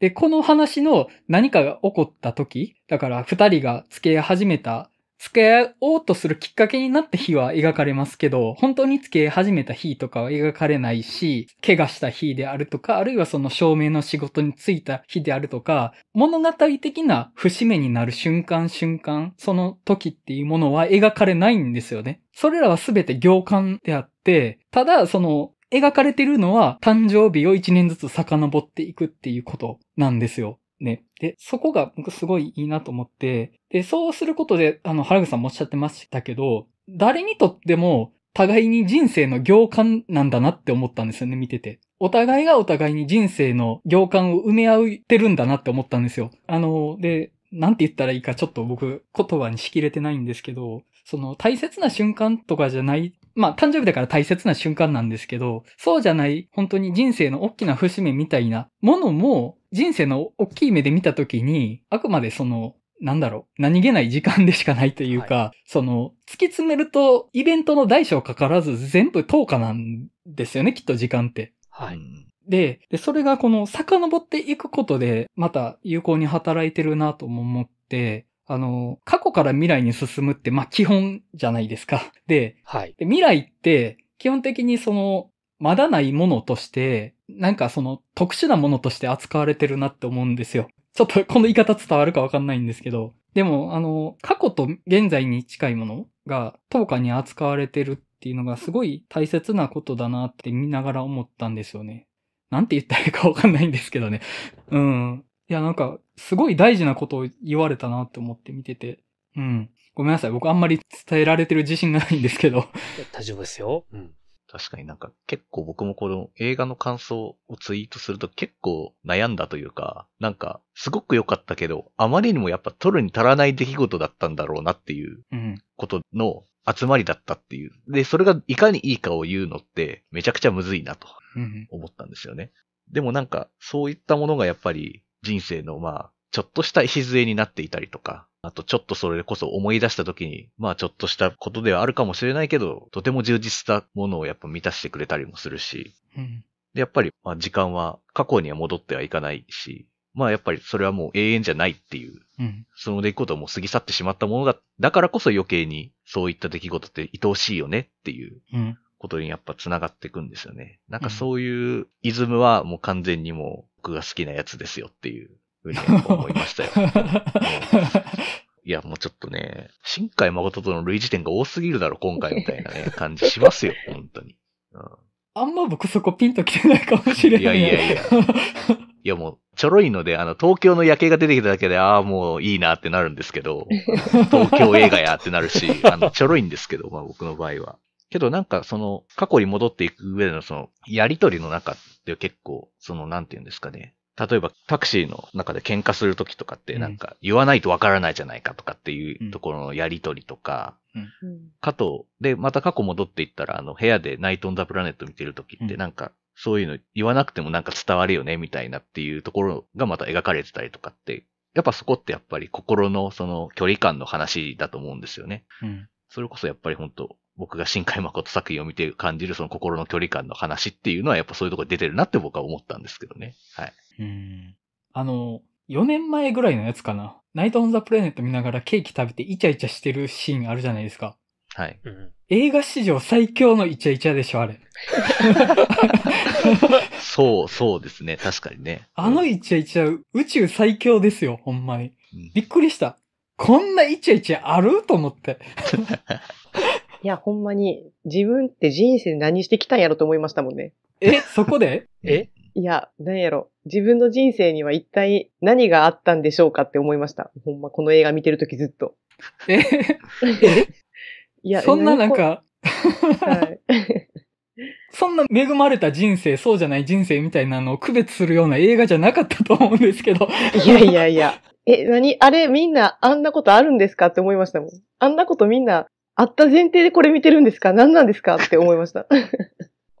で、この話の何かが起こった時、だから二人が付き合い始めた、付き合おうとするきっかけになった日は描かれますけど、本当に付き合い始めた日とかは描かれないし、怪我した日であるとか、あるいはその照明の仕事に就いた日であるとか、物語的な節目になる瞬間瞬間、その時っていうものは描かれないんですよね。それらはすべて行間であって、ただその描かれてるのは誕生日を一年ずつ遡っていくっていうことなんですよ。ね。で、そこが僕すごいいいなと思って、で、そうすることで、あの、原口さんもおっしゃってましたけど、誰にとっても互いに人生の行間なんだなって思ったんですよね、見てて。お互いがお互いに人生の行間を埋め合ってるんだなって思ったんですよ。あの、で、なんて言ったらいいかちょっと僕言葉にしきれてないんですけど、その大切な瞬間とかじゃないまあ、誕生日だから大切な瞬間なんですけど、そうじゃない、本当に人生の大きな節目みたいなものも、人生の大きい目で見たときに、あくまでその、なんだろう、何気ない時間でしかないというか、はい、その、突き詰めると、イベントの大小かからず全部10日なんですよね、きっと時間って。はい。で、でそれがこの遡っていくことで、また有効に働いてるなとも思って、あの、過去から未来に進むって、まあ、基本じゃないですか。で、はい、で未来って、基本的にその、まだないものとして、なんかその、特殊なものとして扱われてるなって思うんですよ。ちょっとこの言い方伝わるかわかんないんですけど。でも、あの、過去と現在に近いものが、当下に扱われてるっていうのがすごい大切なことだなって見ながら思ったんですよね。なんて言ったらいいかわかんないんですけどね。うん。いや、なんか、すごい大事なことを言われたなって思って見てて。うん。ごめんなさい。僕あんまり伝えられてる自信がないんですけど。大丈夫ですよ。うん。確かになんか結構僕もこの映画の感想をツイートすると結構悩んだというか、なんかすごく良かったけど、あまりにもやっぱ取るに足らない出来事だったんだろうなっていうことの集まりだったっていう。で、それがいかにいいかを言うのってめちゃくちゃむずいなと思ったんですよね。でもなんかそういったものがやっぱり人生の、まあ、ちょっとした礎になっていたりとか、あとちょっとそれこそ思い出した時に、まあちょっとしたことではあるかもしれないけど、とても充実したものをやっぱ満たしてくれたりもするし、うん、で、やっぱり、まあ時間は過去には戻ってはいかないし、まあやっぱりそれはもう永遠じゃないっていう、うん、その出来事はもう過ぎ去ってしまったものだ、だからこそ余計にそういった出来事って愛おしいよねっていう、うん、ことにやっぱ繋がっていくんですよね。なんかそういうイズムはもう完全にもう僕が好きなやつですよっていうふうに思いましたよ。<laughs> いや、もうちょっとね、新海誠との類似点が多すぎるだろ、今回みたいなね、感じしますよ、本当に。うん、あんま僕そこピンと来てないかもしれない。いやいやいや。いやもう、ちょろいので、あの、東京の夜景が出てきただけで、ああ、もういいなってなるんですけど、東京映画やってなるし、あの、ちょろいんですけど、まあ僕の場合は。けどなんかその過去に戻っていく上でのそのやりとりの中って結構そのなんて言うんですかね。例えばタクシーの中で喧嘩するときとかってなんか言わないとわからないじゃないかとかっていうところのやりとりとか、うん、かと、で、また過去戻っていったらあの部屋でナイト・オン・ザ・プラネット見てるときってなんかそういうの言わなくてもなんか伝わるよねみたいなっていうところがまた描かれてたりとかって、やっぱそこってやっぱり心のその距離感の話だと思うんですよね。うん、それこそやっぱり本当僕が新海誠作品を見て感じるその心の距離感の話っていうのはやっぱそういうところ出てるなって僕は思ったんですけどね。はい。うん。あの、4年前ぐらいのやつかな。ナイト・オン・ザ・プレネット見ながらケーキ食べてイチャイチャしてるシーンあるじゃないですか。はい。うん、映画史上最強のイチャイチャでしょ、あれ。<laughs> そう、そうですね。確かにね。あのイチャイチャ、宇宙最強ですよ、ほんまに。びっくりした。こんなイチャイチャあると思って。<laughs> いや、ほんまに、自分って人生何してきたんやろと思いましたもんね。え、そこで <laughs> えいや、何やろ。自分の人生には一体何があったんでしょうかって思いました。ほんま、この映画見てるときずっと。え <laughs> いや、そんななんか、はい。<laughs> そんな恵まれた人生、そうじゃない人生みたいなのを区別するような映画じゃなかったと思うんですけど。いやいやいや。え、何あれみんなあんなことあるんですかって思いましたもん。あんなことみんなあった前提でこれ見てるんですか何なんですかって思いました。ああ。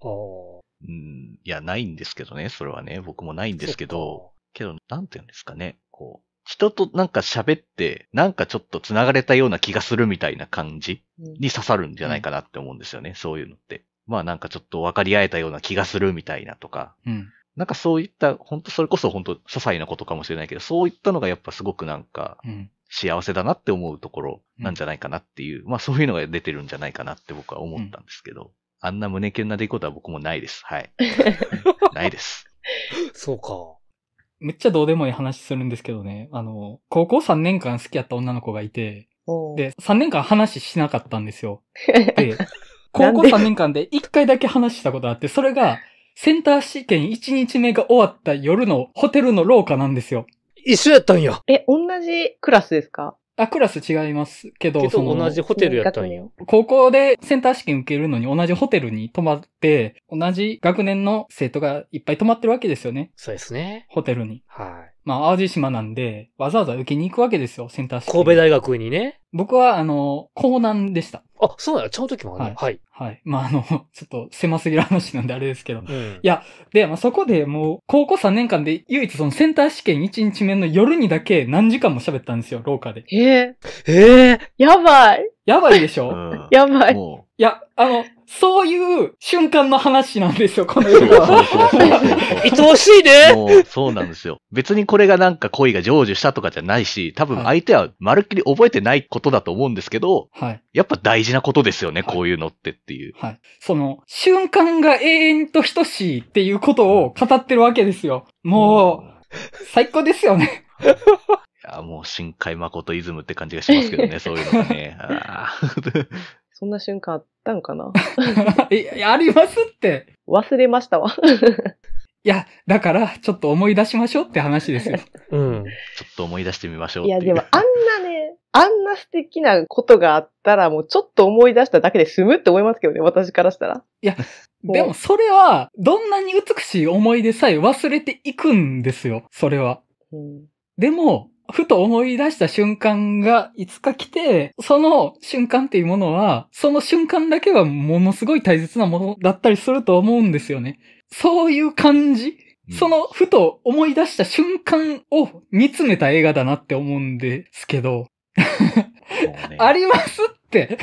うん、いや、ないんですけどね、それはね。僕もないんですけど、けど、なんて言うんですかね。こう、人となんか喋って、なんかちょっと繋がれたような気がするみたいな感じに刺さるんじゃないかなって思うんですよね、うん、そういうのって。まあなんかちょっと分かり合えたような気がするみたいなとか。うん、なんかそういった、本当それこそ本当些細なことかもしれないけど、そういったのがやっぱすごくなんか、うん幸せだなって思うところなんじゃないかなっていう、うん、まあそういうのが出てるんじゃないかなって僕は思ったんですけど、うん、あんな胸キュンな出来事は僕もないです。はい。<laughs> ないです。そうか。めっちゃどうでもいい話するんですけどね、あの、高校3年間好きやった女の子がいて、で、3年間話しなかったんですよ。<laughs> で、高校3年間で1回だけ話したことあって、それが、センター試験1日目が終わった夜のホテルの廊下なんですよ。一緒やったんや。え、同じクラスですかあ、クラス違いますけど、けど同じホテルやったんや。高校でセンター試験受けるのに同じホテルに泊まって、同じ学年の生徒がいっぱい泊まってるわけですよね。そうですね。ホテルに。はい。まあ、淡路島なんで、わざわざ受けに行くわけですよ、センター試験。神戸大学にね。僕は、あの、高南でした。あ、そうなのちゃう時もあるね、はい。はい。まあ、あの、<laughs> ちょっと狭すぎる話なんであれですけど。うん、いや、で、まあ、そこでもう、高校3年間で唯一そのセンター試験1日目の夜にだけ何時間も喋ったんですよ、廊下で。ええー。ええー、やばい。やばいでしょ、うん、やばい。いや、あの、そういう瞬間の話なんですよ、この映画は。<laughs> 愛おしいねもうそうなんですよ。別にこれがなんか恋が成就したとかじゃないし、多分相手はまるっきり覚えてないことだと思うんですけど、はい、やっぱ大事なことですよね、はい、こういうのってっていう。はい。その、瞬間が永遠と等しいっていうことを語ってるわけですよ。もう、最高ですよね。いや、もう深海誠イズムって感じがしますけどね、そういうのがね。そんな瞬間あったんかな <laughs> いや、ありますって。忘れましたわ。<laughs> いや、だから、ちょっと思い出しましょうって話ですよ。うん。ちょっと思い出してみましょうい。いや、でも、あんなね、あんな素敵なことがあったら、もうちょっと思い出しただけで済むって思いますけどね、私からしたら。いや、でもそれは、どんなに美しい思い出さえ忘れていくんですよ、それは。うん、でも、ふと思い出した瞬間がいつか来て、その瞬間っていうものは、その瞬間だけはものすごい大切なものだったりすると思うんですよね。そういう感じその、ふと思い出した瞬間を見つめた映画だなって思うんですけど。ね、<laughs> ありますって。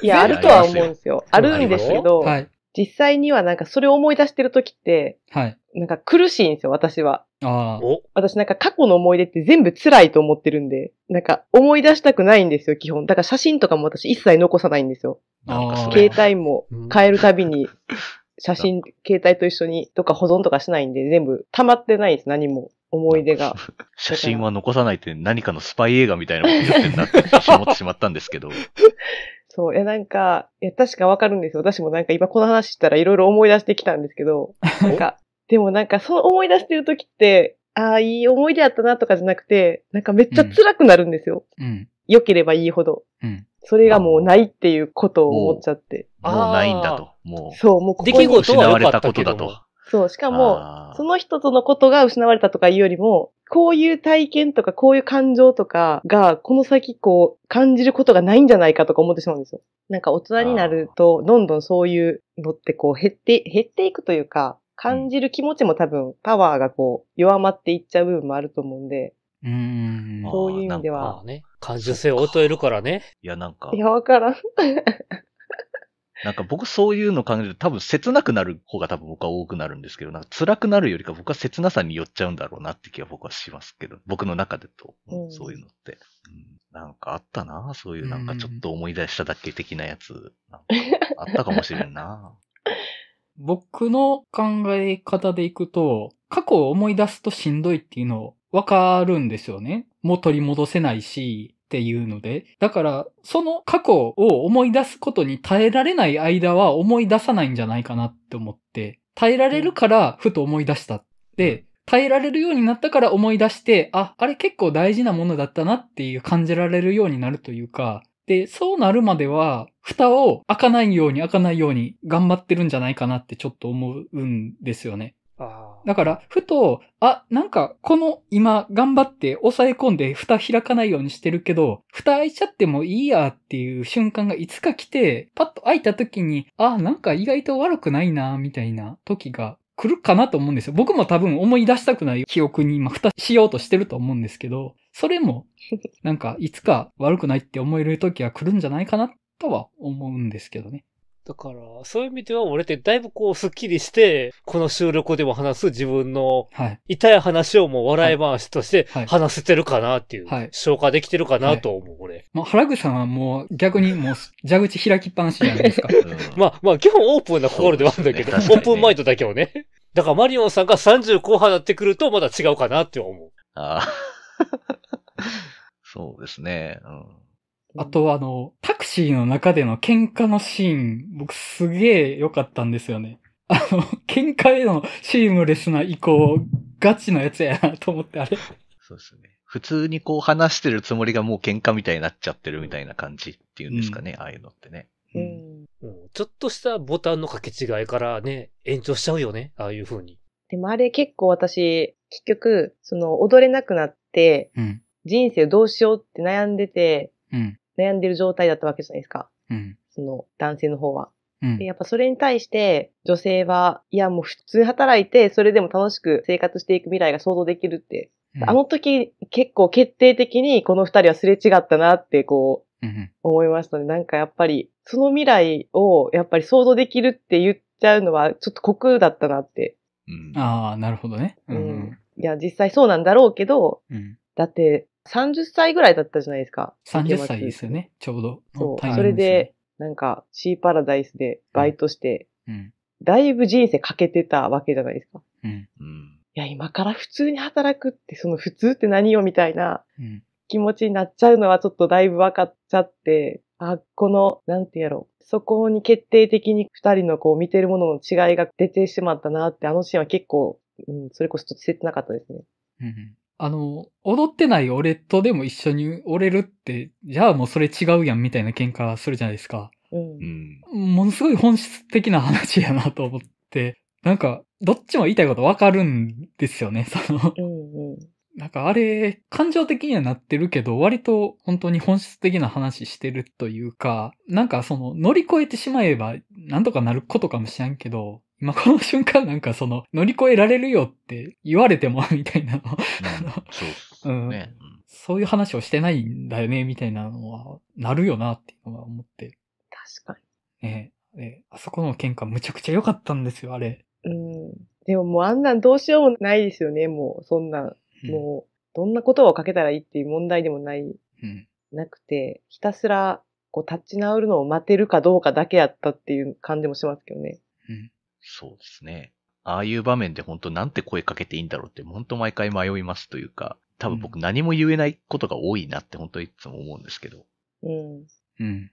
いや、あるとは思うんですよ。あるんですけど、はい、実際にはなんかそれを思い出してる時って、はい。なんか苦しいんですよ、私は。ああ。私なんか過去の思い出って全部辛いと思ってるんで、なんか思い出したくないんですよ、基本。だから写真とかも私一切残さないんですよ。ああ。携帯も変えるたびに、<laughs> 写真、携帯と一緒にとか保存とかしないんで、全部溜まってないです、何も。思い出が。<laughs> 写真は残さないって何かのスパイ映画みたいなこと言ってんなって持ってしまったんですけど。<laughs> そう。いや、なんか、いや、確かわかるんですよ。私もなんか今この話したらいろいろ思い出してきたんですけど、<laughs> なんか、でもなんかそう思い出してる時って、ああ、いい思い出やったなとかじゃなくて、なんかめっちゃ辛くなるんですよ。うん。良ければいいほど。うん。それがもうないっていうことを思っちゃって。もうないんだと。もう。そう、もう出来事は良出来事はかったことだと。そう、しかも、その人とのことが失われたとかいうよりも、こういう体験とか、こういう感情とかが、この先こう、感じることがないんじゃないかとか思ってしまうんですよ。なんか大人になると、どんどんそういうのってこう、減って、減っていくというか、感じる気持ちも多分、パワーがこう、弱まっていっちゃう部分もあると思うんで、うん。そういう意味では。ね、感受性を衰えるからね。いや、なんか。いや、わからん。なんか僕そういうの感じる多分切なくなる方が多分僕は多くなるんですけど、なんか辛くなるよりか僕は切なさによっちゃうんだろうなって気は僕はしますけど、僕の中でと、うん、そういうのって、うん。なんかあったな、そういうなんかちょっと思い出しただけ的なやつ、あったかもしれんな。<laughs> 僕の考え方でいくと、過去を思い出すとしんどいっていうのをわかるんですよね。もう取り戻せないし、っていうので、だから、その過去を思い出すことに耐えられない間は思い出さないんじゃないかなって思って、耐えられるからふと思い出したって、耐えられるようになったから思い出して、あ、あれ結構大事なものだったなっていう感じられるようになるというか、で、そうなるまでは、蓋を開かないように開かないように頑張ってるんじゃないかなってちょっと思うんですよね。だから、ふと、あ、なんか、この今頑張って抑え込んで蓋開かないようにしてるけど、蓋開いちゃってもいいやっていう瞬間がいつか来て、パッと開いた時に、あ、なんか意外と悪くないな、みたいな時が来るかなと思うんですよ。僕も多分思い出したくない記憶に今蓋しようとしてると思うんですけど、それも、なんかいつか悪くないって思える時は来るんじゃないかなとは思うんですけどね。だから、そういう意味では俺ってだいぶこうスッキリして、この収録でも話す自分の痛い話をもう笑い回しとして話せてるかなっていう、消化できてるかなと思う、俺、はいはいまあ、原口さんはもう逆にもう <laughs> 蛇口開きっぱなしじゃないですか。<laughs> まあ、まあ、基本オープンな心ではあるんだけど、ね、オープンマインドだけをね。だからマリオンさんが30後半になってくるとまだ違うかなって思う。ああ。<laughs> そうですね。うんあとあの、タクシーの中での喧嘩のシーン、僕すげえ良かったんですよね。あの、喧嘩へのシームレスな移行、ガチのやつやなと思って、あれ。そうですね。普通にこう話してるつもりがもう喧嘩みたいになっちゃってるみたいな感じっていうんですかね、うん、ああいうのってね。うん、うん、ちょっとしたボタンの掛け違いからね、延長しちゃうよね、ああいう風に。でもあれ結構私、結局、その踊れなくなって、うん、人生どうしようって悩んでて、うん、悩んでる状態だったわけじゃないですか。うん、その男性の方は。うん、でやっぱそれに対して女性は、いやもう普通働いて、それでも楽しく生活していく未来が想像できるって。うん、あの時結構決定的にこの二人はすれ違ったなってこう、思いましたね。なんかやっぱり、その未来をやっぱり想像できるって言っちゃうのはちょっと酷だったなって。ああ、なるほどね。うん。いや、実際そうなんだろうけど、だって30歳ぐらいだったじゃないですか。30歳ですよね、ちょうど。そう、ね、それで、なんか、シーパラダイスでバイトして、うん、だいぶ人生かけてたわけじゃないですか。うん、いや、今から普通に働くって、その普通って何よみたいな気持ちになっちゃうのはちょっとだいぶ分かっちゃって、あ、この、なんてやろう。そこに決定的に二人のこう見てるものの違いが出てしまったなって、あのシーンは結構、うん、それこそちょっと切なかったですね。うん、あの、踊ってない俺とでも一緒に折れるって、じゃあもうそれ違うやんみたいな喧嘩するじゃないですか。うん。ものすごい本質的な話やなと思って、なんか、どっちも言いたいことわかるんですよね、<laughs> そのうん、なんかあれ、感情的にはなってるけど、割と本当に本質的な話してるというか、なんかその乗り越えてしまえばなんとかなることかもしれんけど、今この瞬間なんかその、乗り越えられるよって言われてもみたいなのそう、ねうん、そういう話をしてないんだよね、みたいなのは、なるよなっていうのは思って。確かに。ねえ、あそこの喧嘩むちゃくちゃ良かったんですよ、あれ。うん。でももうあんなんどうしようもないですよね、もう、そんな、ん、もう、どんな言葉をかけたらいいっていう問題でもない、うん、なくて、ひたすら、こう、立ち直るのを待てるかどうかだけやったっていう感じもしますけどね。うん。そうですね。ああいう場面で本当なんて声かけていいんだろうって、本当毎回迷いますというか、多分僕何も言えないことが多いなって本当いつも思うんですけど。うん。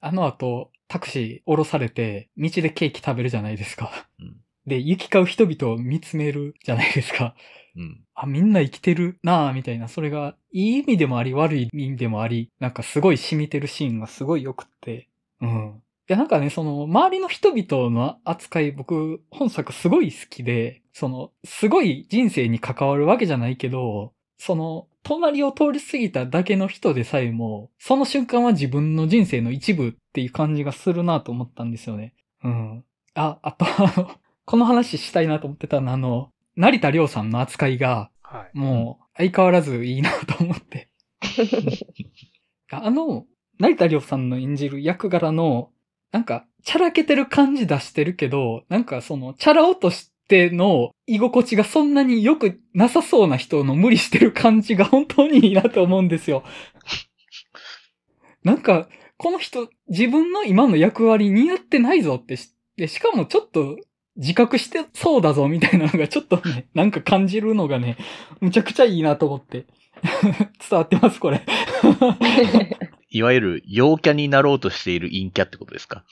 あの後、タクシー降ろされて、道でケーキ食べるじゃないですか。うん。で、行き交う人々を見つめるじゃないですか。うん。あ、みんな生きてるなぁ、みたいな。それが、いい意味でもあり、悪い意味でもあり、なんかすごい染みてるシーンがすごい良くって。うん。や、なんかね、その、周りの人々の扱い、僕、本作すごい好きで、その、すごい人生に関わるわけじゃないけど、その、隣を通り過ぎただけの人でさえも、その瞬間は自分の人生の一部っていう感じがするなと思ったんですよね。うん。あ、あと、あの、この話したいなと思ってたのあの、成田亮さんの扱いが、もう、相変わらずいいなと思って。<laughs> あの、成田亮さんの演じる役柄のなんか、チャラけてる感じ出してるけど、なんかその、チャラ男としての居心地がそんなに良くなさそうな人の無理してる感じが本当にいいなと思うんですよ。<laughs> なんか、この人、自分の今の役割似合ってないぞってし、で、しかもちょっと自覚してそうだぞみたいなのがちょっとね、<laughs> なんか感じるのがね、むちゃくちゃいいなと思って。<laughs> 伝わってます、これ。いわゆる陽キャになろうとしている陰キャってことですか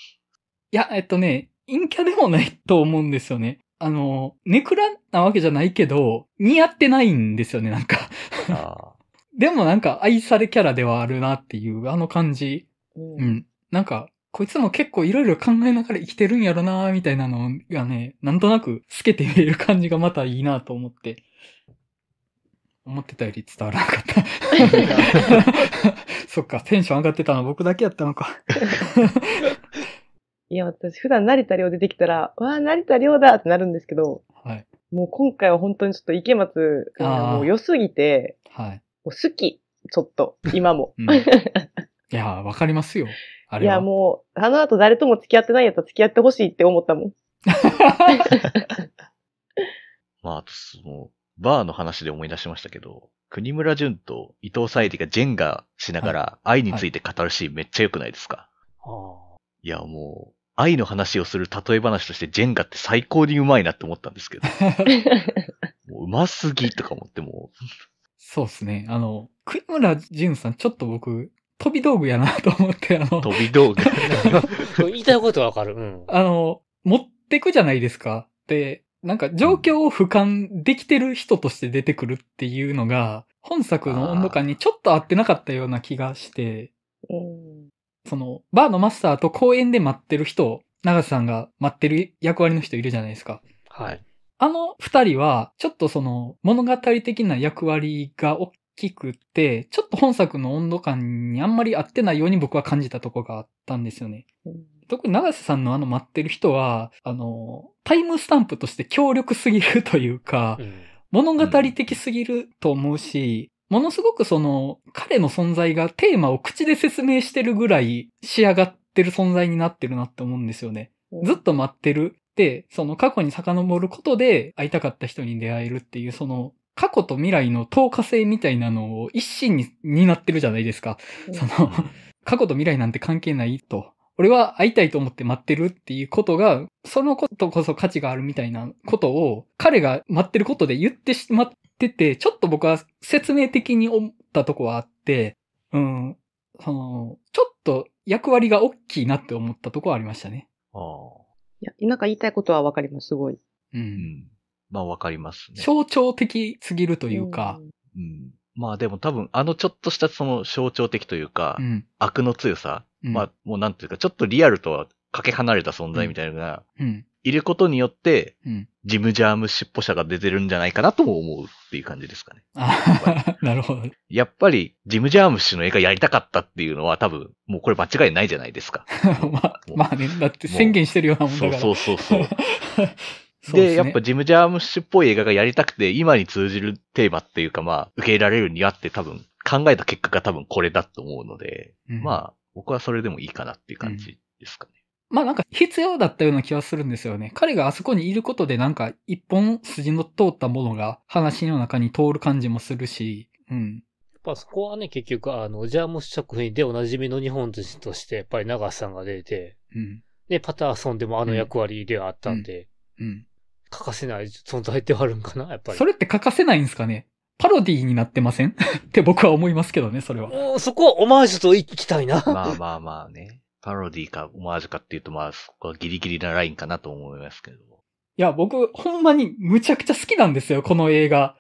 いや、えっとね、陰キャでもないと思うんですよね。あの、ネクラなわけじゃないけど、似合ってないんですよね、なんか <laughs> でもなんか愛されキャラではあるなっていう、あの感じ。うん。なんか、こいつも結構いろいろ考えながら生きてるんやろなみたいなのがね、なんとなく透けて見える感じがまたいいなと思って、思ってたより伝わらなかった <laughs> そっか、テンション上がってたの僕だけやったのか。<laughs> いや、私、普段成田凌出てきたら、わあ、成田凌だってなるんですけど、はい、もう今回は本当にちょっと池松がもう良すぎて、はい、もう好き、ちょっと、<laughs> 今も。うん、いや、わかりますよ。あれいや、もう、あの後誰とも付き合ってないやったら付き合ってほしいって思ったもん。<laughs> まあ、あとその、バーの話で思い出しましたけど、国村淳と伊藤沙莉がジェンガしながら愛について語るシーンめっちゃ良くないですか、はい、いや、もう、愛の話をする例え話としてジェンガって最高にうまいなって思ったんですけど。<laughs> もううますぎとか思ってもそうですね。あの、国村淳さん、ちょっと僕、飛び道具やなと思って、あの。飛び道具 <laughs> 言いたいことわかる。うん。あの、持ってくじゃないですか。で、なんか状況を俯瞰できてる人として出てくるっていうのが、本作の温度感にちょっと合ってなかったような気がして、その、バーのマスターと公園で待ってる人、長瀬さんが待ってる役割の人いるじゃないですか。はい。あの二人は、ちょっとその物語的な役割が大きくて、ちょっと本作の温度感にあんまり合ってないように僕は感じたとこがあったんですよね。特に長瀬さんのあの待ってる人は、あの、タイムスタンプとして強力すぎるというか、うん、物語的すぎると思うし、うん、ものすごくその、彼の存在がテーマを口で説明してるぐらい仕上がってる存在になってるなって思うんですよね。ずっと待ってる。で、その過去に遡ることで会いたかった人に出会えるっていう、その過去と未来の透過性みたいなのを一心になってるじゃないですか。その、過去と未来なんて関係ないと。俺は会いたいと思って待ってるっていうことが、そのことこそ価値があるみたいなことを、彼が待ってることで言ってしまってて、ちょっと僕は説明的に思ったとこはあって、うん、その、ちょっと役割が大きいなって思ったとこはありましたね。ああ。いや、なんか言いたいことはわかります、すごい。うん。まあわかりますね。象徴的すぎるというか、うん、まあでも多分、あのちょっとしたその象徴的というか、うん、悪の強さまあ、もうなんていうか、ちょっとリアルとはかけ離れた存在みたいな、うん、いることによって、うん、ジムジャームっぽさが出てるんじゃないかなとも思うっていう感じですかね。なるほど。やっぱり、ジムジャーム氏の映画やりたかったっていうのは多分、もうこれ間違いないじゃないですか。<laughs> まあ、まあね、だって宣言してるようなもんだから。そうそうそうそう。で、ね、やっぱジム・ジャーム氏っぽい映画がやりたくて、今に通じるテーマっていうか、まあ、受け入れられるにあって多分、考えた結果が多分これだと思うので、うん、まあ、僕はそれでもいいかなっていう感じですかね。うん、まあなんか必要だったような気はするんですよね。彼があそこにいることでなんか一本筋の通ったものが話の中に通る感じもするし、うん。やっぱそこはね、結局、あの、ジャーム試作品でおなじみの日本人として、やっぱり長瀬さんが出て、うん、で、パターソンでもあの役割ではあったんで、うん、うん欠かせない存在ではあるんかなやっぱり。それって欠かせないんですかねパロディーになってません <laughs> って僕は思いますけどね、それは。そこはオマージュと行きたいな。<laughs> まあまあまあね。パロディーかオマージュかっていうと、まあ、そこはギリギリなラインかなと思いますけど。いや、僕、ほんまにむちゃくちゃ好きなんですよ、この映画。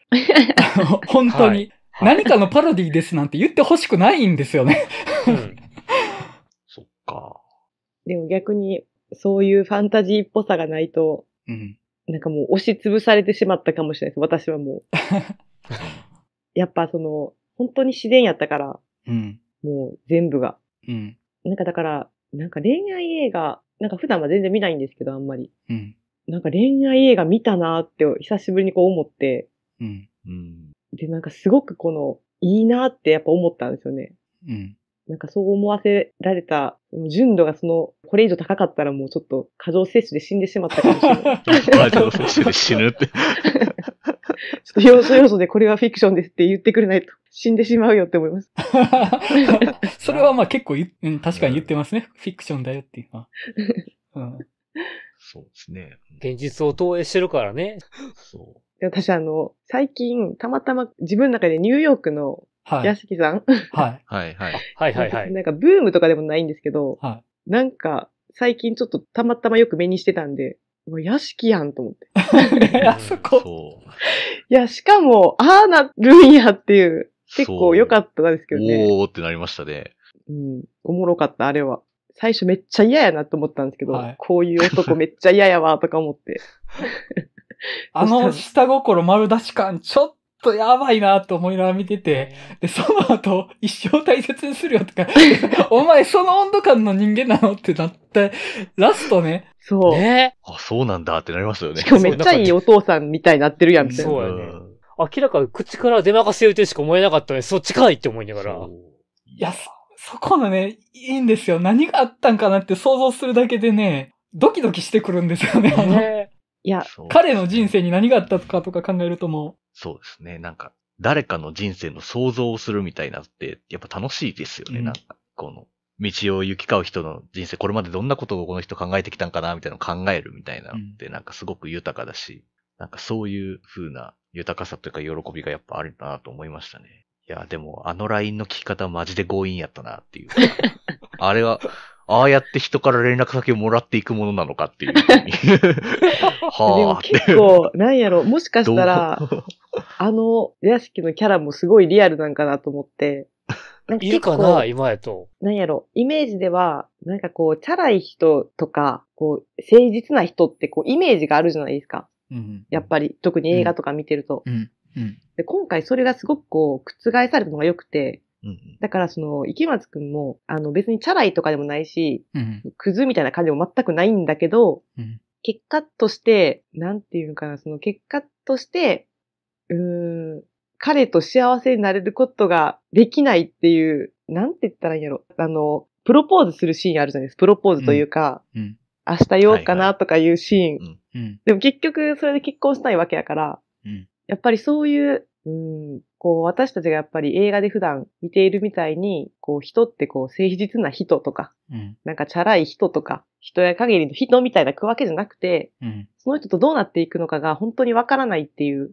<laughs> 本当に、はいはい、何かのパロディーですなんて言ってほしくないんですよね。うん、そっか。でも逆に、そういうファンタジーっぽさがないと、うん、なんかもう押しつぶされてしまったかもしれないです、私はもう。やっぱその、本当に自然やったから、うん、もう全部が。うん、なんかだから、なんか恋愛映画、なんか普段は全然見ないんですけど、あんまり。うん、なんか恋愛映画見たなって久しぶりにこう思って、うん、で、なんかすごくこの、いいなってやっぱ思ったんですよね。うん、なんかそう思わせられた、純度がその、これ以上高かったらもうちょっと過剰摂取で死んでしまったかもしれない。<laughs> 過剰摂取で死ぬって。<laughs> ちょっと要素要素でこれはフィクションですって言ってくれないと死んでしまうよって思います。<laughs> それはまあ結構、うん、確かに言ってますね。フィクションだよっていうのは。<laughs> うん、そうですね。現実を投影してるからね。そう。私あの、最近、たまたま自分の中でニューヨークの屋敷さん、はい、<laughs> はい。はいはいはい。はいなんかブームとかでもないんですけど、はい、なんか最近ちょっとたまたまよく目にしてたんで、屋敷やんと思って。<laughs> あそこ。いや、しかも、ああなるんやっていう、結構良かったですけどね。おーってなりましたね。うん、おもろかった、あれは。最初めっちゃ嫌やなと思ったんですけど、はい、こういう男めっちゃ嫌やわとか思って。<laughs> <laughs> あの下心丸出し感、ちょっとやばいなと思いながら見てて、で、その後、一生大切にするよとか、<laughs> お前その温度感の人間なのってなって、ラストね。そう。ねあ、そうなんだってなりますよね。しかもめっちゃいいお父さんみたいになってるやん、みたいな。そうやね。明らかに口から出まかせ言うてしか思えなかったね。そっちかいって思いながら。いや、そ、そこのね、いいんですよ。何があったんかなって想像するだけでね、ドキドキしてくるんですよね、あの。ねいや、彼の人生に何があったかとか考えるともそうですね。なんか、誰かの人生の想像をするみたいなって、やっぱ楽しいですよね。うん、なんか、この、道を行き交う人の人生、これまでどんなことをこの人考えてきたんかな、みたいなのを考えるみたいなのって、なんかすごく豊かだし、なんかそういう風な豊かさというか喜びがやっぱあるなと思いましたね。いや、でも、あの LINE の聞き方マジで強引やったなっていう。<laughs> あれは、ああやって人から連絡先をもらっていくものなのかっていううに。はあ。でも結構、なんやろ、もしかしたら、あの屋敷のキャラもすごいリアルなんかなと思って。なんかいるかな今やと。なんやろ、イメージでは、なんかこう、チャラい人とか、こう、誠実な人ってこう、イメージがあるじゃないですか。うん、やっぱり、特に映画とか見てると。うんうん、で今回それがすごくこう、覆されたのが良くて、うん、だからその、池松くんも、あの別にチャラいとかでもないし、うん、クズみたいな感じも全くないんだけど、うん、結果として、なんていうのかな、その結果として、うーん、彼と幸せになれることができないっていう、なんて言ったらいいんやろ。あの、プロポーズするシーンあるじゃないですか。プロポーズというか、うん、明日言おうかなとかいうシーン。はいはい、でも結局それで結婚したいわけやから、やっぱりそういううん、こう私たちがやっぱり映画で普段見ているみたいに、こう人ってこう誠実な人とか、うん、なんかチャラい人とか、人や限りの人みたいな区分けじゃなくて、うん、その人とどうなっていくのかが本当にわからないっていう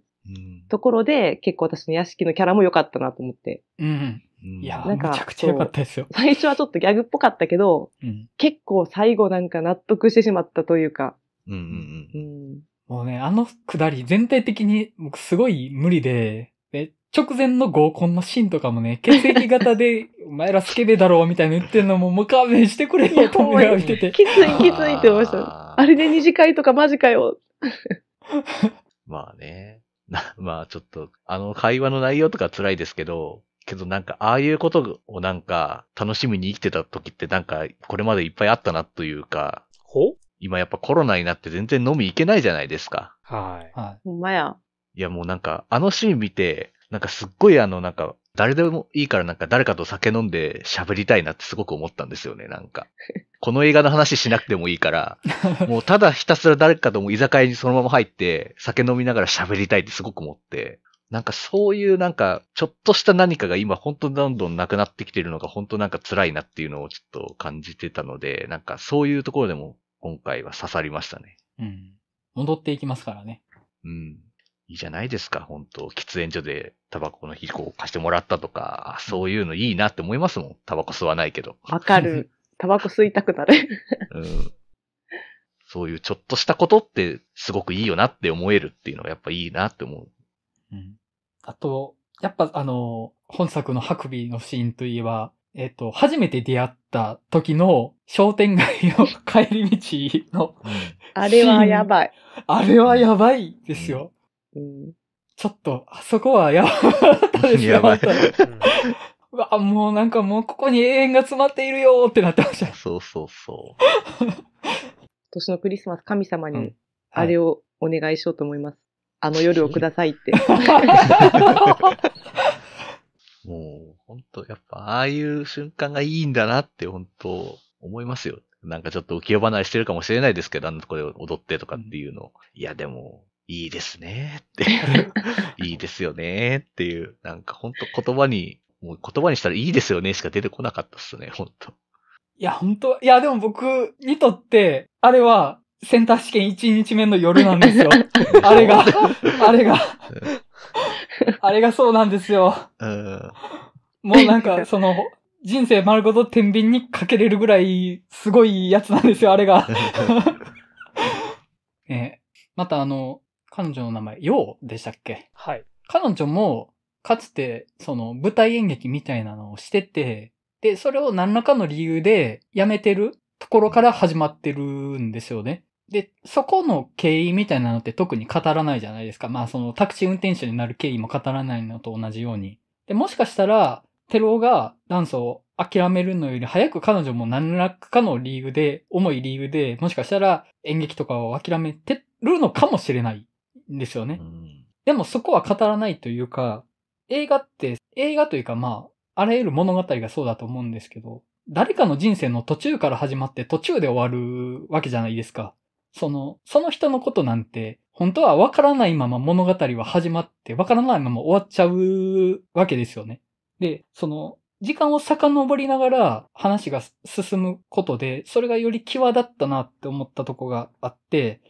ところで、うん、結構私の屋敷のキャラも良かったなと思って。うん。いやなんか、めちゃくちゃ良かったですよ。最初はちょっとギャグっぽかったけど、結構最後なんか納得してしまったというか、うんうんうん、もうね、あのくだり全体的に僕すごい無理で、で直前の合コンのシーンとかもね、血液型で、<laughs> お前らスケベだろうみたいな言ってるのも、もう勘弁してくれよと思い見てて。<laughs> きついきついって思いました。あれで二次会とかマジかよ。<laughs> まあね。まあちょっと、あの会話の内容とか辛いですけど、けどなんか、ああいうことをなんか、楽しみに生きてた時ってなんか、これまでいっぱいあったなというか。ほ今やっぱコロナになって全然飲み行けないじゃないですか。はい。ほんまや。いやもうなんか、あのシーン見て、なんかすっごいあの、なんか、誰でもいいからなんか誰かと酒飲んで喋りたいなってすごく思ったんですよね、なんか。<laughs> この映画の話しなくてもいいから、もうただひたすら誰かとも居酒屋にそのまま入って、酒飲みながら喋りたいってすごく思って、なんかそういうなんか、ちょっとした何かが今本当どんどんなくなってきてるのが本当なんか辛いなっていうのをちょっと感じてたので、なんかそういうところでも今回は刺さりましたね。うん。戻っていきますからね。うん。いいじゃないですか、本当喫煙所でタバコの火を貸してもらったとか、そういうのいいなって思いますもん。タバコ吸わないけど。わかる。<laughs> タバコ吸いたくなる。うん。そういうちょっとしたことってすごくいいよなって思えるっていうのはやっぱいいなって思う。うん。あと、やっぱあの、本作のハクビのシーンといえば、えっ、と、初めて出会った時の商店街の <laughs> 帰り道のあれはやばい。あれはやばいですよ。うん、ちょっと、あそこはやばかったですよ。やばうわ、もうなんかもうここに永遠が詰まっているよってなってました。そうそうそう。今年のクリスマス神様にあれをお願いしようと思います。うんはい、あの夜をくださいって。<laughs> もう、本当やっぱ、ああいう瞬間がいいんだなって、本当思いますよ。なんかちょっと浮世離れしてるかもしれないですけど、あのとこで踊ってとかっていうの。うん、いや、でも、いいですねっていいですよねっていう、なんか本当言葉に、もう言葉にしたらいいですよねしか出てこなかったっすね、本当いや、本当いや、でも僕にとって、あれは、センター試験1日目の夜なんですよ。<laughs> あれが、あれが。<laughs> あれがそうなんですよ。うもうなんか、その、人生丸ごと天秤にかけれるぐらい、すごいやつなんですよ、あれが。<laughs> えまたあの、彼女の名前、ようでしたっけはい。彼女も、かつて、その、舞台演劇みたいなのをしてて、で、それを何らかの理由でやめてるところから始まってるんですよね。で、そこの経緯みたいなのって特に語らないじゃないですか。まあそのタクシー運転手になる経緯も語らないのと同じように。で、もしかしたら、テロがダンスを諦めるのより早く彼女も何らかの理由で、重い理由で、もしかしたら演劇とかを諦めてるのかもしれないんですよね。でもそこは語らないというか、映画って、映画というかまあ、あらゆる物語がそうだと思うんですけど、誰かの人生の途中から始まって途中で終わるわけじゃないですか。その、その人のことなんて、本当は分からないまま物語は始まって、わからないまま終わっちゃうわけですよね。で、その、時間を遡りながら話が進むことで、それがより際立ったなって思ったとこがあって、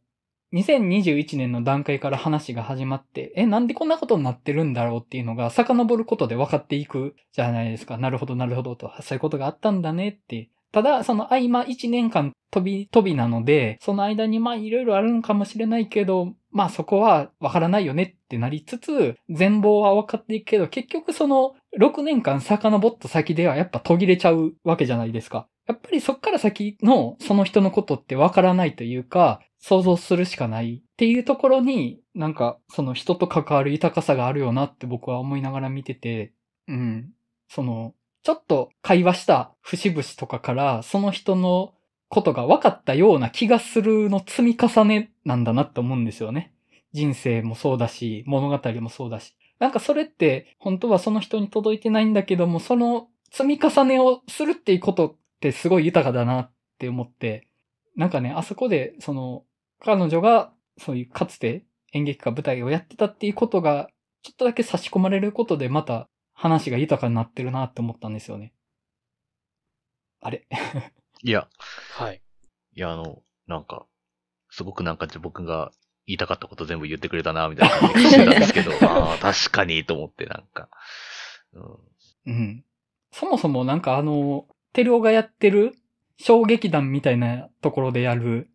2021年の段階から話が始まって、え、なんでこんなことになってるんだろうっていうのが遡ることで分かっていくじゃないですか。なるほど、なるほどと、そういうことがあったんだねってただ、その合間1年間飛び飛びなので、その間にまあいろいろあるのかもしれないけど、まあそこはわからないよねってなりつつ、全貌は分かっていくけど、結局その6年間遡った先ではやっぱ途切れちゃうわけじゃないですか。やっぱりそっから先のその人のことってわからないというか、想像するしかないっていうところに、なんかその人と関わる豊かさがあるよなって僕は思いながら見てて、うん。その、ちょっと会話した節々とかから、その人のことが分かったような気がするの積み重ねなんだなって思うんですよね。人生もそうだし、物語もそうだし。なんかそれって、本当はその人に届いてないんだけども、その積み重ねをするっていうことってすごい豊かだなって思って、なんかね、あそこで、その、彼女が、そういうかつて演劇か舞台をやってたっていうことが、ちょっとだけ差し込まれることで、また話が豊かになってるなって思ったんですよね。あれ <laughs> いや。はい。いや、あの、なんか、すごくなんか僕が言いたかったこと全部言ってくれたな、みたいな感じしてたんですけど、<laughs> ああ、確かにと思ってなんか、うん。うん。そもそもなんかあの、テルオがやってる小劇団みたいなところでやる、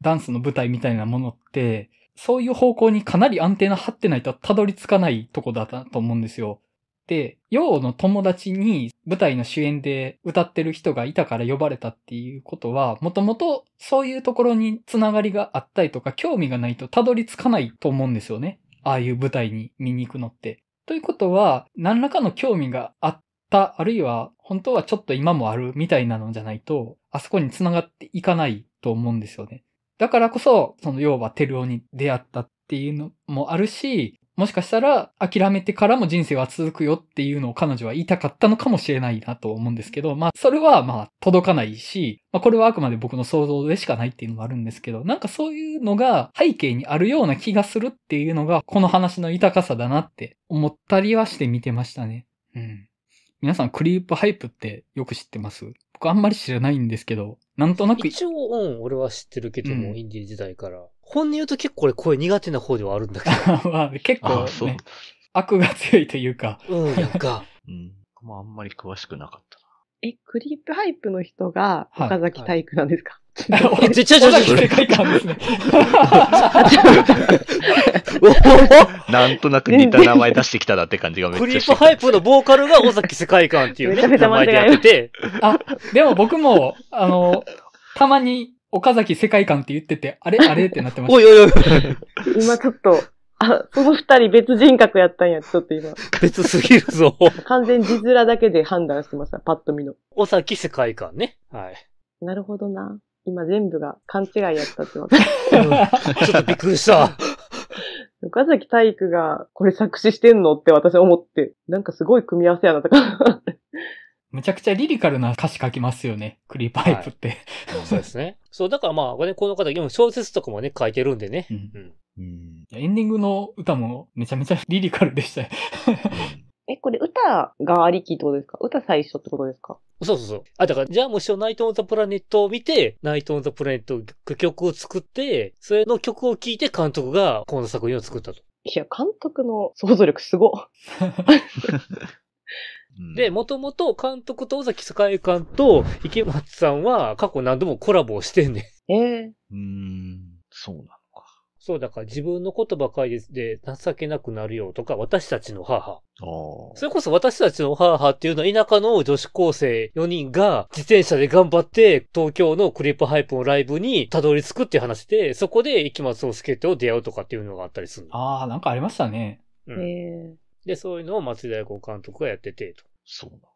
ダンスの舞台みたいなものって、そういう方向にかなり安定な張ってないとたどり着かないとこだったと思うんですよ。て、ウの友達に舞台の主演で歌ってる人がいたから呼ばれたっていうことは、もともとそういうところにつながりがあったりとか、興味がないとたどり着かないと思うんですよね。ああいう舞台に見に行くのって。ということは、何らかの興味があった、あるいは本当はちょっと今もあるみたいなのじゃないと、あそこに繋がっていかないと思うんですよね。だからこそ、その要はテルオに出会ったっていうのもあるし、もしかしたら諦めてからも人生は続くよっていうのを彼女は言いたかったのかもしれないなと思うんですけど、まあそれはまあ届かないし、まあこれはあくまで僕の想像でしかないっていうのもあるんですけど、なんかそういうのが背景にあるような気がするっていうのがこの話の豊かさだなって思ったりはして見てましたね。うん。皆さんクリープハイプってよく知ってます僕あんまり知らないんですけど、なんとなく。一応、うん、俺は知ってるけども、うん、インディー時代から。本音言うと結構俺声苦手な方ではあるんだけど。<laughs> まあ、結構、ね、悪が強いというか。うん、なんか。<laughs> うん。まあ、あんまり詳しくなかったな。え、クリープハイプの人が岡崎体育なんですか、はいはい <laughs> ちょ、ちょ、ちょ、ちょ、<laughs> なんとなく似た名前出してきたなって感じがめっちゃクリープハイプのボーカルが尾崎世界観っていうね、名前でやってて。あ、でも僕も、あの、たまに岡崎世界観って言ってて、あれあれってなってました。おいおいおい。今ちょっと、あ、その二人別人格やったんや、ちょっと今。別すぎるぞ。完全字面だけで判断してました、パッと見の。尾崎世界観ね。はい。なるほどな。今全部が勘違いやったってわけ。ちょっとびっくりした。岡崎体育がこれ作詞してんのって私思って、なんかすごい組み合わせやなとかむちゃくちゃリリカルな歌詞書きますよね。クリーパイプって、はい、そうですね。そう、だからまあ、この方、今小説とかもね、書いてるんでね。うん。うん、エンディングの歌もめちゃめちゃリリカルでしたよ。え、これ歌がありきってことですか歌最初ってことですかそうそうそう。あ、だから、じゃあもう一ナイト・オン・ザ・プラネットを見て、ナイト・オン・ザ・プラネット曲を作って、それの曲を聴いて監督がこの作品を作ったと。いや、監督の想像力すご。で、もともと監督と尾崎栄界と池松さんは過去何度もコラボをしてんねん。ええー、うん、そうなんそう、だから自分のことばかりで情けなくなるよとか、私たちの母。それこそ私たちの母っていうのは田舎の女子高生4人が自転車で頑張って東京のクリップハイプのライブにたどり着くって話で、そこで池松壮介と出会うとかっていうのがあったりするああ、なんかありましたね。うん、で、そういうのを松井大吾監督がやってて、と。そうなんか。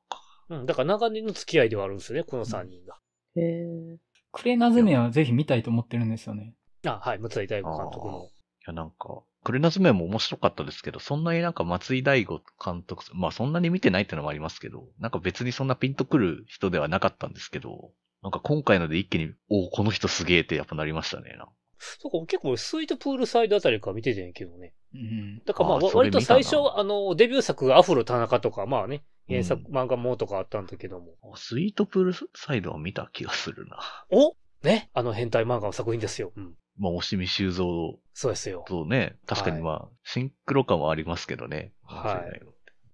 うん、だから長年の付き合いではあるんですよね、この3人が。うん、へえ。クレナズメはぜひ見たいと思ってるんですよね。あ、はい、松井大吾監督も。いや、なんか、クレナズメも面白かったですけど、そんなになんか松井大吾監督、まあそんなに見てないってのもありますけど、なんか別にそんなピンとくる人ではなかったんですけど、なんか今回ので一気に、おお、この人すげえってやっぱなりましたね。そうか、結構スイートプールサイドあたりから見ててんけどね。うん。だからまあ割と最初、あの、デビュー作がアフロ田中とか、まあね、原作、漫画もとかあったんだけども、スイートプールサイドは見た気がするな。おねあの変態漫画の作品ですよ。うん。まあ、押し見修造そうですよ。とね、確かにまあ、はい、シンクロ感はありますけどね。はい。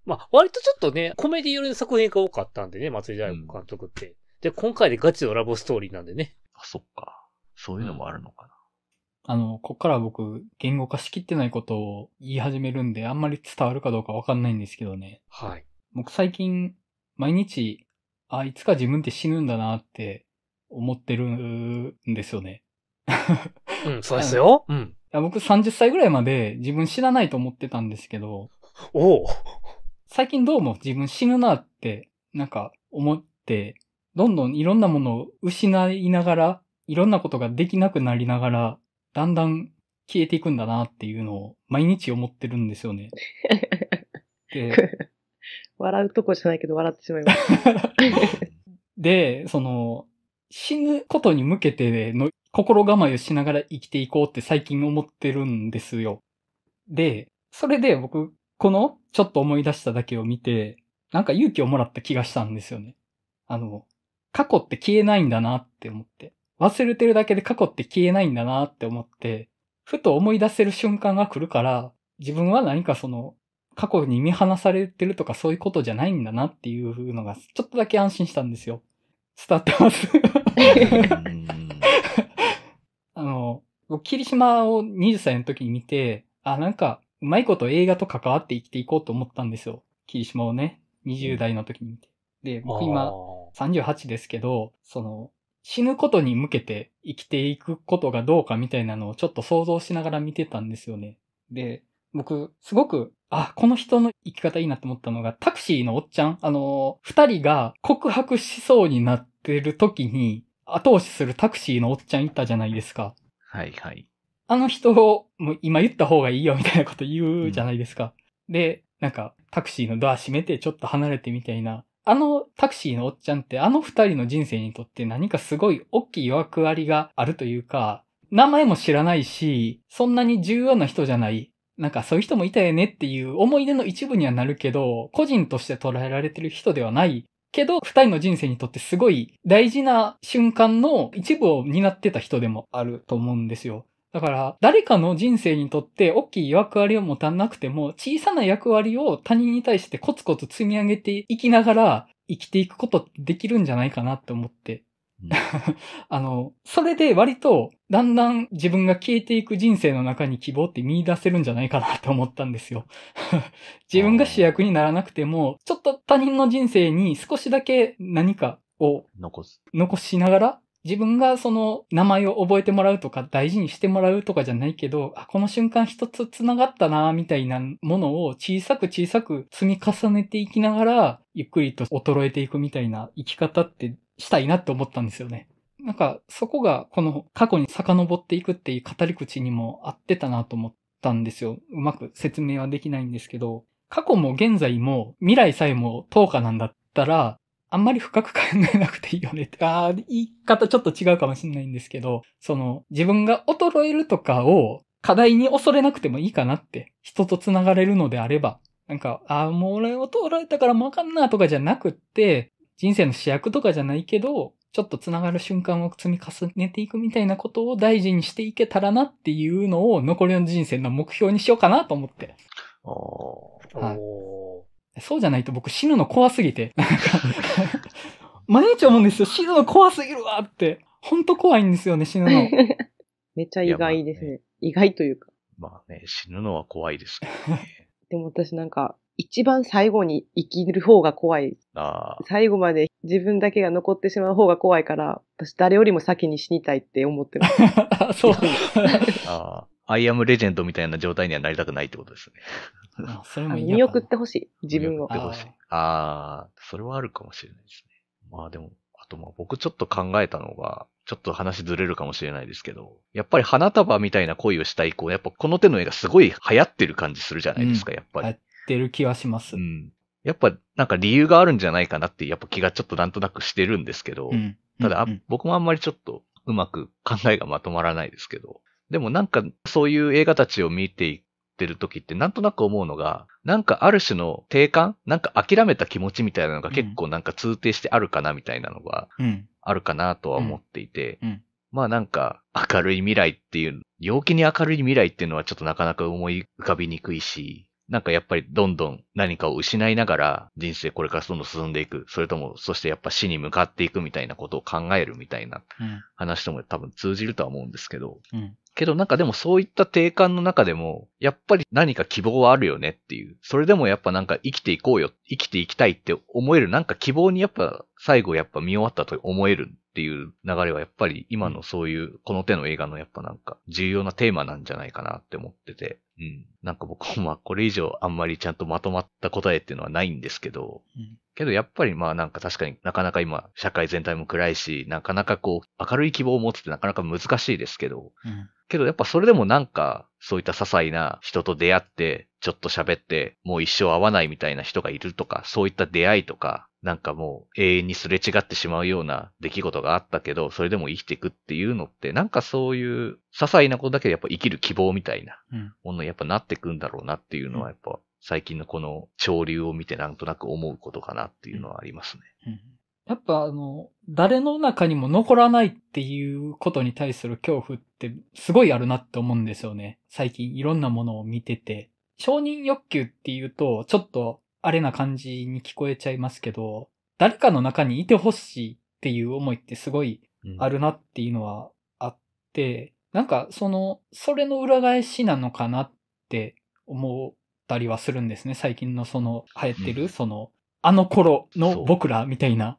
まあ、割とちょっとね、コメディ寄りの作品が多かったんでね、松井大吾監督って、うん、で、今回でガチのラブストーリーなんでね。あ、そっか。そういうのもあるのかな。あの、こっから僕、言語化しきってないことを言い始めるんで、あんまり伝わるかどうかわかんないんですけどね。はい。僕最近、毎日、あ、いつか自分って死ぬんだなって思ってるんですよね。うん、<laughs> そうですよ。うん。いや僕30歳ぐらいまで自分死なないと思ってたんですけど。お最近どうも自分死ぬなって、なんか思って、どんどんいろんなものを失いながら、いろんなことができなくなりながら、だんだん消えていくんだなっていうのを毎日思ってるんですよね。<laughs> で笑うとこじゃないけど笑ってしまいます。<laughs> で、その、死ぬことに向けての心構えをしながら生きていこうって最近思ってるんですよ。で、それで僕、このちょっと思い出しただけを見て、なんか勇気をもらった気がしたんですよね。あの、過去って消えないんだなって思って。忘れてるだけで過去って消えないんだなって思って、ふと思い出せる瞬間が来るから、自分は何かその、過去に見放されてるとかそういうことじゃないんだなっていうのが、ちょっとだけ安心したんですよ。伝わってます。<laughs> あの、僕、霧島を20歳の時に見て、あ、なんか、うまいこと映画と関わって生きていこうと思ったんですよ。霧島をね、20代の時に見て。で、僕今38ですけど、その、死ぬことに向けて生きていくことがどうかみたいなのをちょっと想像しながら見てたんですよね。で、僕、すごく、あ、この人の生き方いいなと思ったのが、タクシーのおっちゃん、あの二人が告白しそうになってる時に、後押しするタクシーのおっちゃんいたじゃないですか。はいはい。あの人を、もう今言った方がいいよみたいなこと言うじゃないですか。うん、で、なんか、タクシーのドア閉めてちょっと離れてみたいな。あのタクシーのおっちゃんってあの二人の人生にとって何かすごい大きい役割があるというか、名前も知らないし、そんなに重要な人じゃない。なんかそういう人もいたよねっていう思い出の一部にはなるけど、個人として捉えられてる人ではないけど、二人の人生にとってすごい大事な瞬間の一部を担ってた人でもあると思うんですよ。だから、誰かの人生にとって大きい役割を持たなくても、小さな役割を他人に対してコツコツ積み上げていきながら生きていくことできるんじゃないかなって思って <laughs> あの、それで割と、だんだん自分が消えていく人生の中に希望って見出せるんじゃないかなって思ったんですよ。<laughs> 自分が主役にならなくても、ちょっと他人の人生に少しだけ何かを残す。残しながら、自分がその名前を覚えてもらうとか大事にしてもらうとかじゃないけど、あ、この瞬間一つ繋がったな、みたいなものを小さく小さく積み重ねていきながら、ゆっくりと衰えていくみたいな生き方ってしたいなって思ったんですよね。なんかそこがこの過去に遡っていくっていう語り口にも合ってたなと思ったんですよ。うまく説明はできないんですけど、過去も現在も未来さえも10日なんだったら、あんまり深く考えなくていいよねって、<laughs> ああ、言い方ちょっと違うかもしれないんですけど、その自分が衰えるとかを課題に恐れなくてもいいかなって、人と繋がれるのであれば、なんか、ああ、もう俺衰えたからもわかんなとかじゃなくって、人生の主役とかじゃないけど、ちょっと繋がる瞬間を積み重ねていくみたいなことを大事にしていけたらなっていうのを残りの人生の目標にしようかなと思って。はい、そうじゃないと僕死ぬの怖すぎて。<laughs> 毎日思うんですよ。死ぬの怖すぎるわって。ほんと怖いんですよね、死ぬの。<laughs> めっちゃ意外ですね。ね意外というか。まあね、死ぬのは怖いですけどね。<laughs> でも私なんか、一番最後に生きる方が怖い。最後まで自分だけが残ってしまう方が怖いから、私誰よりも先に死にたいって思ってます。<laughs> そうアイアムレジェンドみたいな状態にはなりたくないってことですね。それも見送ってほしい。自分を。見送ってほしい。ああ、それはあるかもしれないですね。まあでも、あとまあ僕ちょっと考えたのが、ちょっと話ずれるかもしれないですけど、やっぱり花束みたいな恋をしたい子、やっぱこの手の絵がすごい流行ってる感じするじゃないですか、うん、やっぱり。ってる気はします。うん。やっぱなんか理由があるんじゃないかなって、やっぱ気がちょっとなんとなくしてるんですけど、うん、ただ、うん、僕もあんまりちょっとうまく考えがまとまらないですけど、でもなんかそういう映画たちを見ていってる時ってなんとなく思うのが、なんかある種の定感なんか諦めた気持ちみたいなのが結構なんか通底してあるかなみたいなのが、あるかなとは思っていて、まあなんか明るい未来っていう、陽気に明るい未来っていうのはちょっとなかなか思い浮かびにくいし、なんかやっぱりどんどん何かを失いながら人生これからどんどん進んでいく。それとも、そしてやっぱ死に向かっていくみたいなことを考えるみたいな話とも多分通じるとは思うんですけど。うん、けどなんかでもそういった定感の中でも、やっぱり何か希望はあるよねっていう。それでもやっぱなんか生きていこうよ。生きていきたいって思えるなんか希望にやっぱ最後やっぱ見終わったと思えるっていう流れはやっぱり今のそういうこの手の映画のやっぱなんか重要なテーマなんじゃないかなって思ってて、うん。なんか僕もまあこれ以上あんまりちゃんとまとまった答えっていうのはないんですけど、うん、けどやっぱりまあなんか確かになかなか今社会全体も暗いし、なかなかこう明るい希望を持つってなかなか難しいですけど、うんけどやっぱそれでもなんか、そういった些細な人と出会って、ちょっと喋って、もう一生会わないみたいな人がいるとか、そういった出会いとか、なんかもう永遠にすれ違ってしまうような出来事があったけど、それでも生きていくっていうのって、なんかそういう些細なことだけでやっぱ生きる希望みたいなものにやっぱなっていくんだろうなっていうのはやっぱ最近のこの潮流を見てなんとなく思うことかなっていうのはありますね。やっぱあの、誰の中にも残らないっていうことに対する恐怖ってすごいあるなって思うんですよね。最近いろんなものを見てて。承認欲求っていうと、ちょっとあれな感じに聞こえちゃいますけど、誰かの中にいてほしいっていう思いってすごいあるなっていうのはあって、うん、なんかその、それの裏返しなのかなって思ったりはするんですね。最近のその流行ってる、その、あの頃の僕らみたいな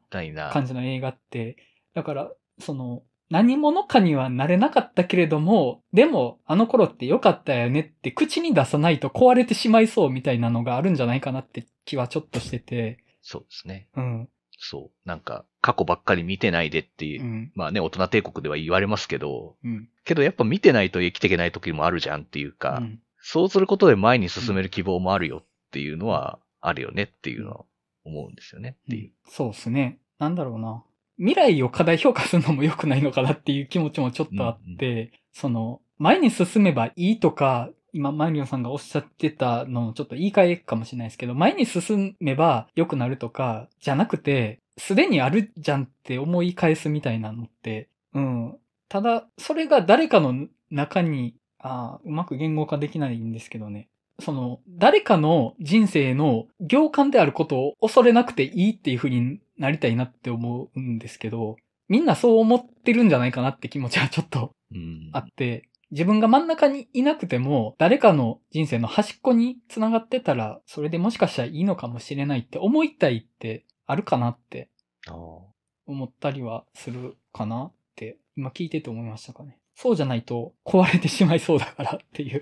感じの映画って。だから、その、何者かにはなれなかったけれども、でもあの頃って良かったよねって口に出さないと壊れてしまいそうみたいなのがあるんじゃないかなって気はちょっとしてて。そうですね。うん。そう。なんか、過去ばっかり見てないでっていう、うん、まあね、大人帝国では言われますけど、うん、けどやっぱ見てないと生きていけない時もあるじゃんっていうか、うん、そうすることで前に進める希望もあるよっていうのはあるよねっていうのは思うんですよねっていう。そうですね。なんだろうな。未来を過大評価するのも良くないのかなっていう気持ちもちょっとあって、うんうん、その、前に進めばいいとか、今、マイリオさんがおっしゃってたのをちょっと言い換えかもしれないですけど、前に進めば良くなるとか、じゃなくて、すでにあるじゃんって思い返すみたいなのって、うん。ただ、それが誰かの中に、ああ、うまく言語化できないんですけどね。その、誰かの人生の行間であることを恐れなくていいっていう風になりたいなって思うんですけど、みんなそう思ってるんじゃないかなって気持ちはちょっとあって、自分が真ん中にいなくても、誰かの人生の端っこに繋がってたら、それでもしかしたらいいのかもしれないって思いたいってあるかなって思ったりはするかなって今聞いてて思いましたかね。そうじゃないと壊れてしまいそうだからっていう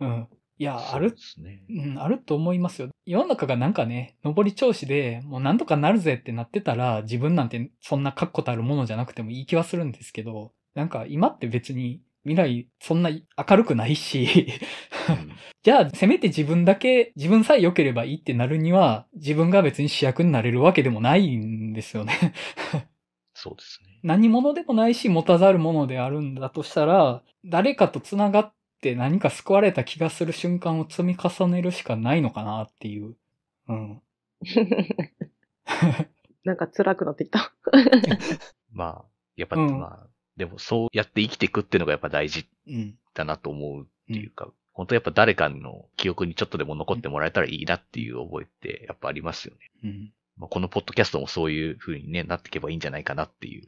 うん、いや、ある、ね、うん、あると思いますよ。世の中がなんかね、上り調子で、もうなんとかなるぜってなってたら、自分なんてそんな確固たるものじゃなくてもいい気はするんですけど、なんか今って別に未来そんな明るくないし <laughs> じゃあせめて自分だけ、自分さえ良ければいいってなるには、自分が別に主役になれるわけでもないんですよねそうですね。何者でもないし、持たざるものであるんだとしたら、誰かと繋がって、て何か救われた気がする瞬間を積み重ねるしかないのかなっていう。うん。<laughs> なんか辛くなってきた。<laughs> まあ、やっぱ、うん、まあ、でもそうやって生きていくっていうのがやっぱ大事だなと思うっていうか、うん、本当やっぱ誰かの記憶にちょっとでも残ってもらえたらいいなっていう覚えってやっぱありますよね。うん、まあ、このポッドキャストもそういうふうにね、なっていけばいいんじゃないかなっていう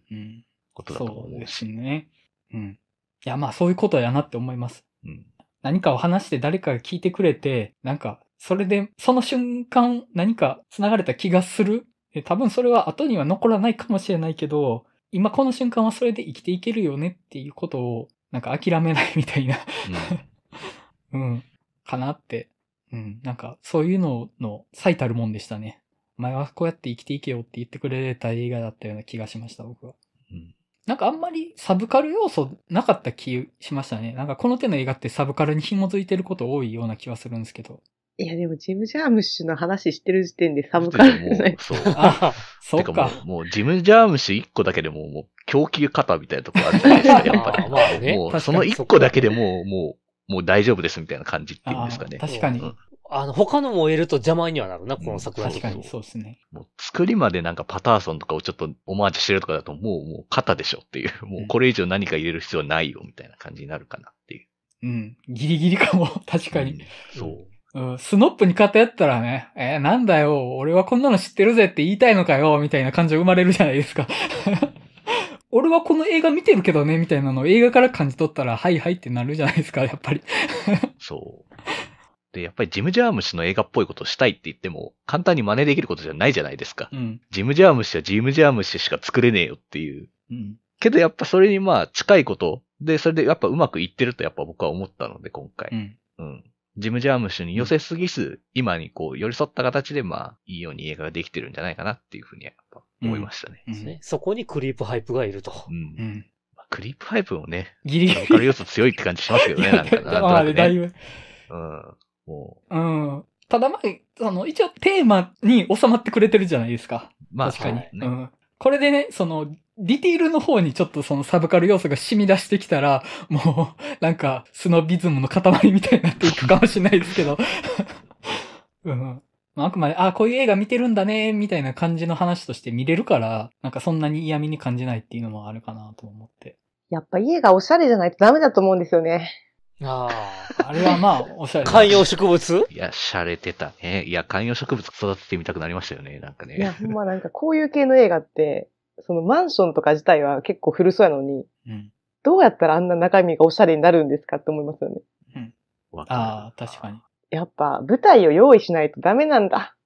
ことだと思うし。うん、そうですね。うん。いや、まあそういうことやなって思います。うん、何かを話して誰かが聞いてくれて、なんか、それで、その瞬間何か繋がれた気がする。多分それは後には残らないかもしれないけど、今この瞬間はそれで生きていけるよねっていうことを、なんか諦めないみたいな、うん、<laughs> うん。かなって。うん。なんか、そういうのの最たるもんでしたね。前はこうやって生きていけよって言ってくれた映画だったような気がしました、僕は。うん。なんかあんまりサブカル要素なかった気しましたね。なんかこの手の映画ってサブカルに紐づいてること多いような気はするんですけど。いや、でも、ジム・ジャームッシュの話してる時点でサブカルじゃないそう。<laughs> あそうか。かもう、もうジム・ジャームッシュ1個だけでも、もう、供給型みたいなとこあるじゃないですか、<laughs> やっぱり。まあね。もう、その1個だけでもう、もう、もう大丈夫ですみたいな感じっていうんですかね。確かに。うんあの、他のも入れると邪魔にはなるな、この作品、確かに、そうですね。もう作りまでなんかパターソンとかをちょっとオマージュしてるとかだと、もう、もう肩でしょっていう、もうこれ以上何か入れる必要はないよ、みたいな感じになるかなっていう。うん、ギリギリかも、確かに。うん、そう。うん、スノップに偏ったらね、えー、なんだよ、俺はこんなの知ってるぜって言いたいのかよ、みたいな感じが生まれるじゃないですか。<laughs> 俺はこの映画見てるけどね、みたいなのを映画から感じ取ったら、はいはいってなるじゃないですか、やっぱり。そう。で、やっぱりジム・ジャーム氏の映画っぽいことをしたいって言っても、簡単に真似できることじゃないじゃないですか。うん、ジム・ジャーム氏はジム・ジャーム氏しか作れねえよっていう。うん、けどやっぱそれにまあ近いこと、で、それでやっぱうまくいってるとやっぱ僕は思ったので、今回。うん、うん。ジム・ジャーム氏に寄せすぎず、今にこう寄り添った形でまあ、いいように映画ができてるんじゃないかなっていうふうにやっぱ思いましたね。うん、うん、そこにクリープハイプがいると。うん。クリープハイプもね、ギリギリ。わかる要素強いって感じしますけどね、なんかな、ね。<laughs> まあ、だいぶ。うん。うん。ただまあ、その、一応テーマに収まってくれてるじゃないですか。まあ、確かに。ね、うん。これでね、その、ディティールの方にちょっとそのサブカル要素が染み出してきたら、もう、なんか、スノビズムの塊みたいになっていくかもしれないですけど。<laughs> うん。まあ、あくまで、あ、こういう映画見てるんだね、みたいな感じの話として見れるから、なんかそんなに嫌味に感じないっていうのもあるかなと思って。やっぱ家がおしゃれじゃないとダメだと思うんですよね。ああ、あれはまあ、おしゃれ。観葉植物いや、洒落てたね。いや、観葉植物育ててみたくなりましたよね、なんかね。いや、ほんまなんかこういう系の映画って、そのマンションとか自体は結構古そうやのに、うん、どうやったらあんな中身がおしゃれになるんですかって思いますよね。うん。ああ、確かに。やっぱ舞台を用意しないとダメなんだ。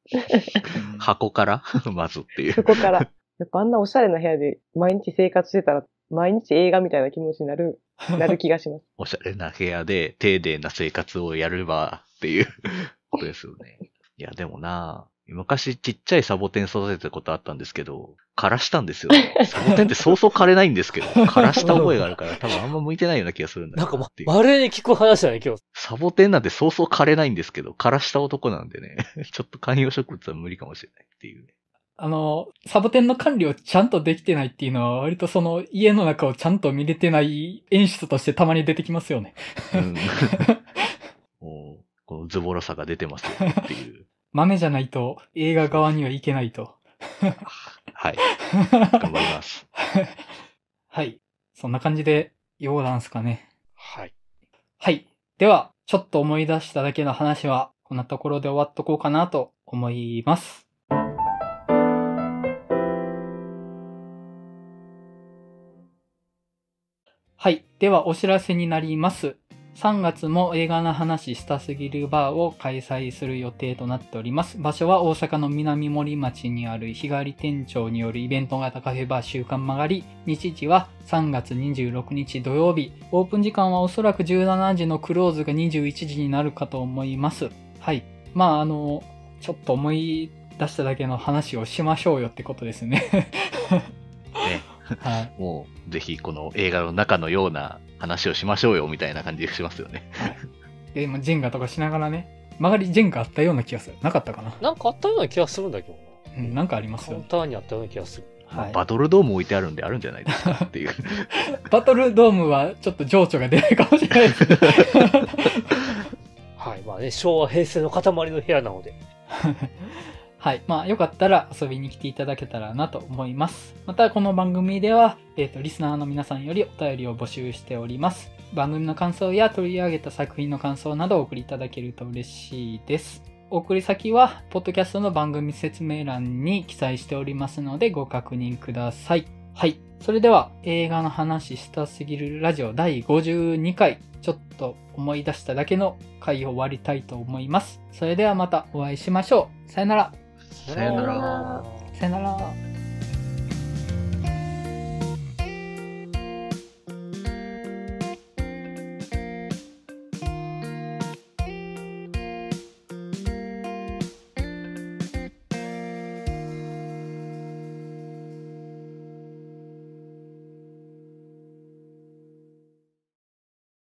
箱から <laughs> まずっていう。そこから。やっぱあんなおしゃれな部屋で毎日生活してたら毎日映画みたいな気持ちになる、<laughs> なる気がします。おしゃれな部屋で丁寧な生活をやればっていう <laughs> ことですよね。いや、でもな昔ちっちゃいサボテン育てたことあったんですけど、枯らしたんですよ。サボテンってそうそう枯れないんですけど、<laughs> 枯らした覚えがあるから多分あんま向いてないような気がするんだなんかま、まるで聞く話だね、今日。サボテンなんてそうそう枯れないんですけど、枯らした男なんでね、ちょっと観葉植物は無理かもしれないっていう、ね、あの、サボテンの管理をちゃんとできてないっていうのは、割とその家の中をちゃんと見れてない演出としてたまに出てきますよね。うん、も <laughs> うこのズボラさが出てますよっていう。豆じゃないと映画側にはいけないと。はい。<laughs> 頑張ります。はい。そんな感じで、ようなんすかね。はい。はい。では、ちょっと思い出しただけの話は、こんなところで終わっとこうかなと思います。はい。ではお知らせになります。3月も映画の話したすぎるバーを開催する予定となっております。場所は大阪の南森町にある日帰り店長によるイベント型カフェバー週刊曲がり、日時は3月26日土曜日、オープン時間はおそらく17時のクローズが21時になるかと思います。はい。まあ、あの、ちょっと思い出しただけの話をしましょうよってことですね <laughs> ねはい、<laughs> もうぜひこの映画の中のような話をしましょうよみたいな感じしますよね。はい、で今ジェンガとかしながらね周りジェンガあったような気がするなかったかななんかあったような気がするんだけどな、うん、なんかありますよ、ね、カウンターにあったような気がする。はい、バトルドーム置いてあるんであるんじゃないですかっていう <laughs> バトルドームはちょっと情緒が出ないかもしれないです <laughs> はいまあね昭和平成の塊の部屋なのではい。まあ、よかったら遊びに来ていただけたらなと思います。また、この番組では、えっ、ー、と、リスナーの皆さんよりお便りを募集しております。番組の感想や取り上げた作品の感想などをお送りいただけると嬉しいです。お送り先は、ポッドキャストの番組説明欄に記載しておりますので、ご確認ください。はい。それでは、映画の話したすぎるラジオ第52回、ちょっと思い出しただけの回を終わりたいと思います。それではまたお会いしましょう。さよなら。さよなら。さよなら。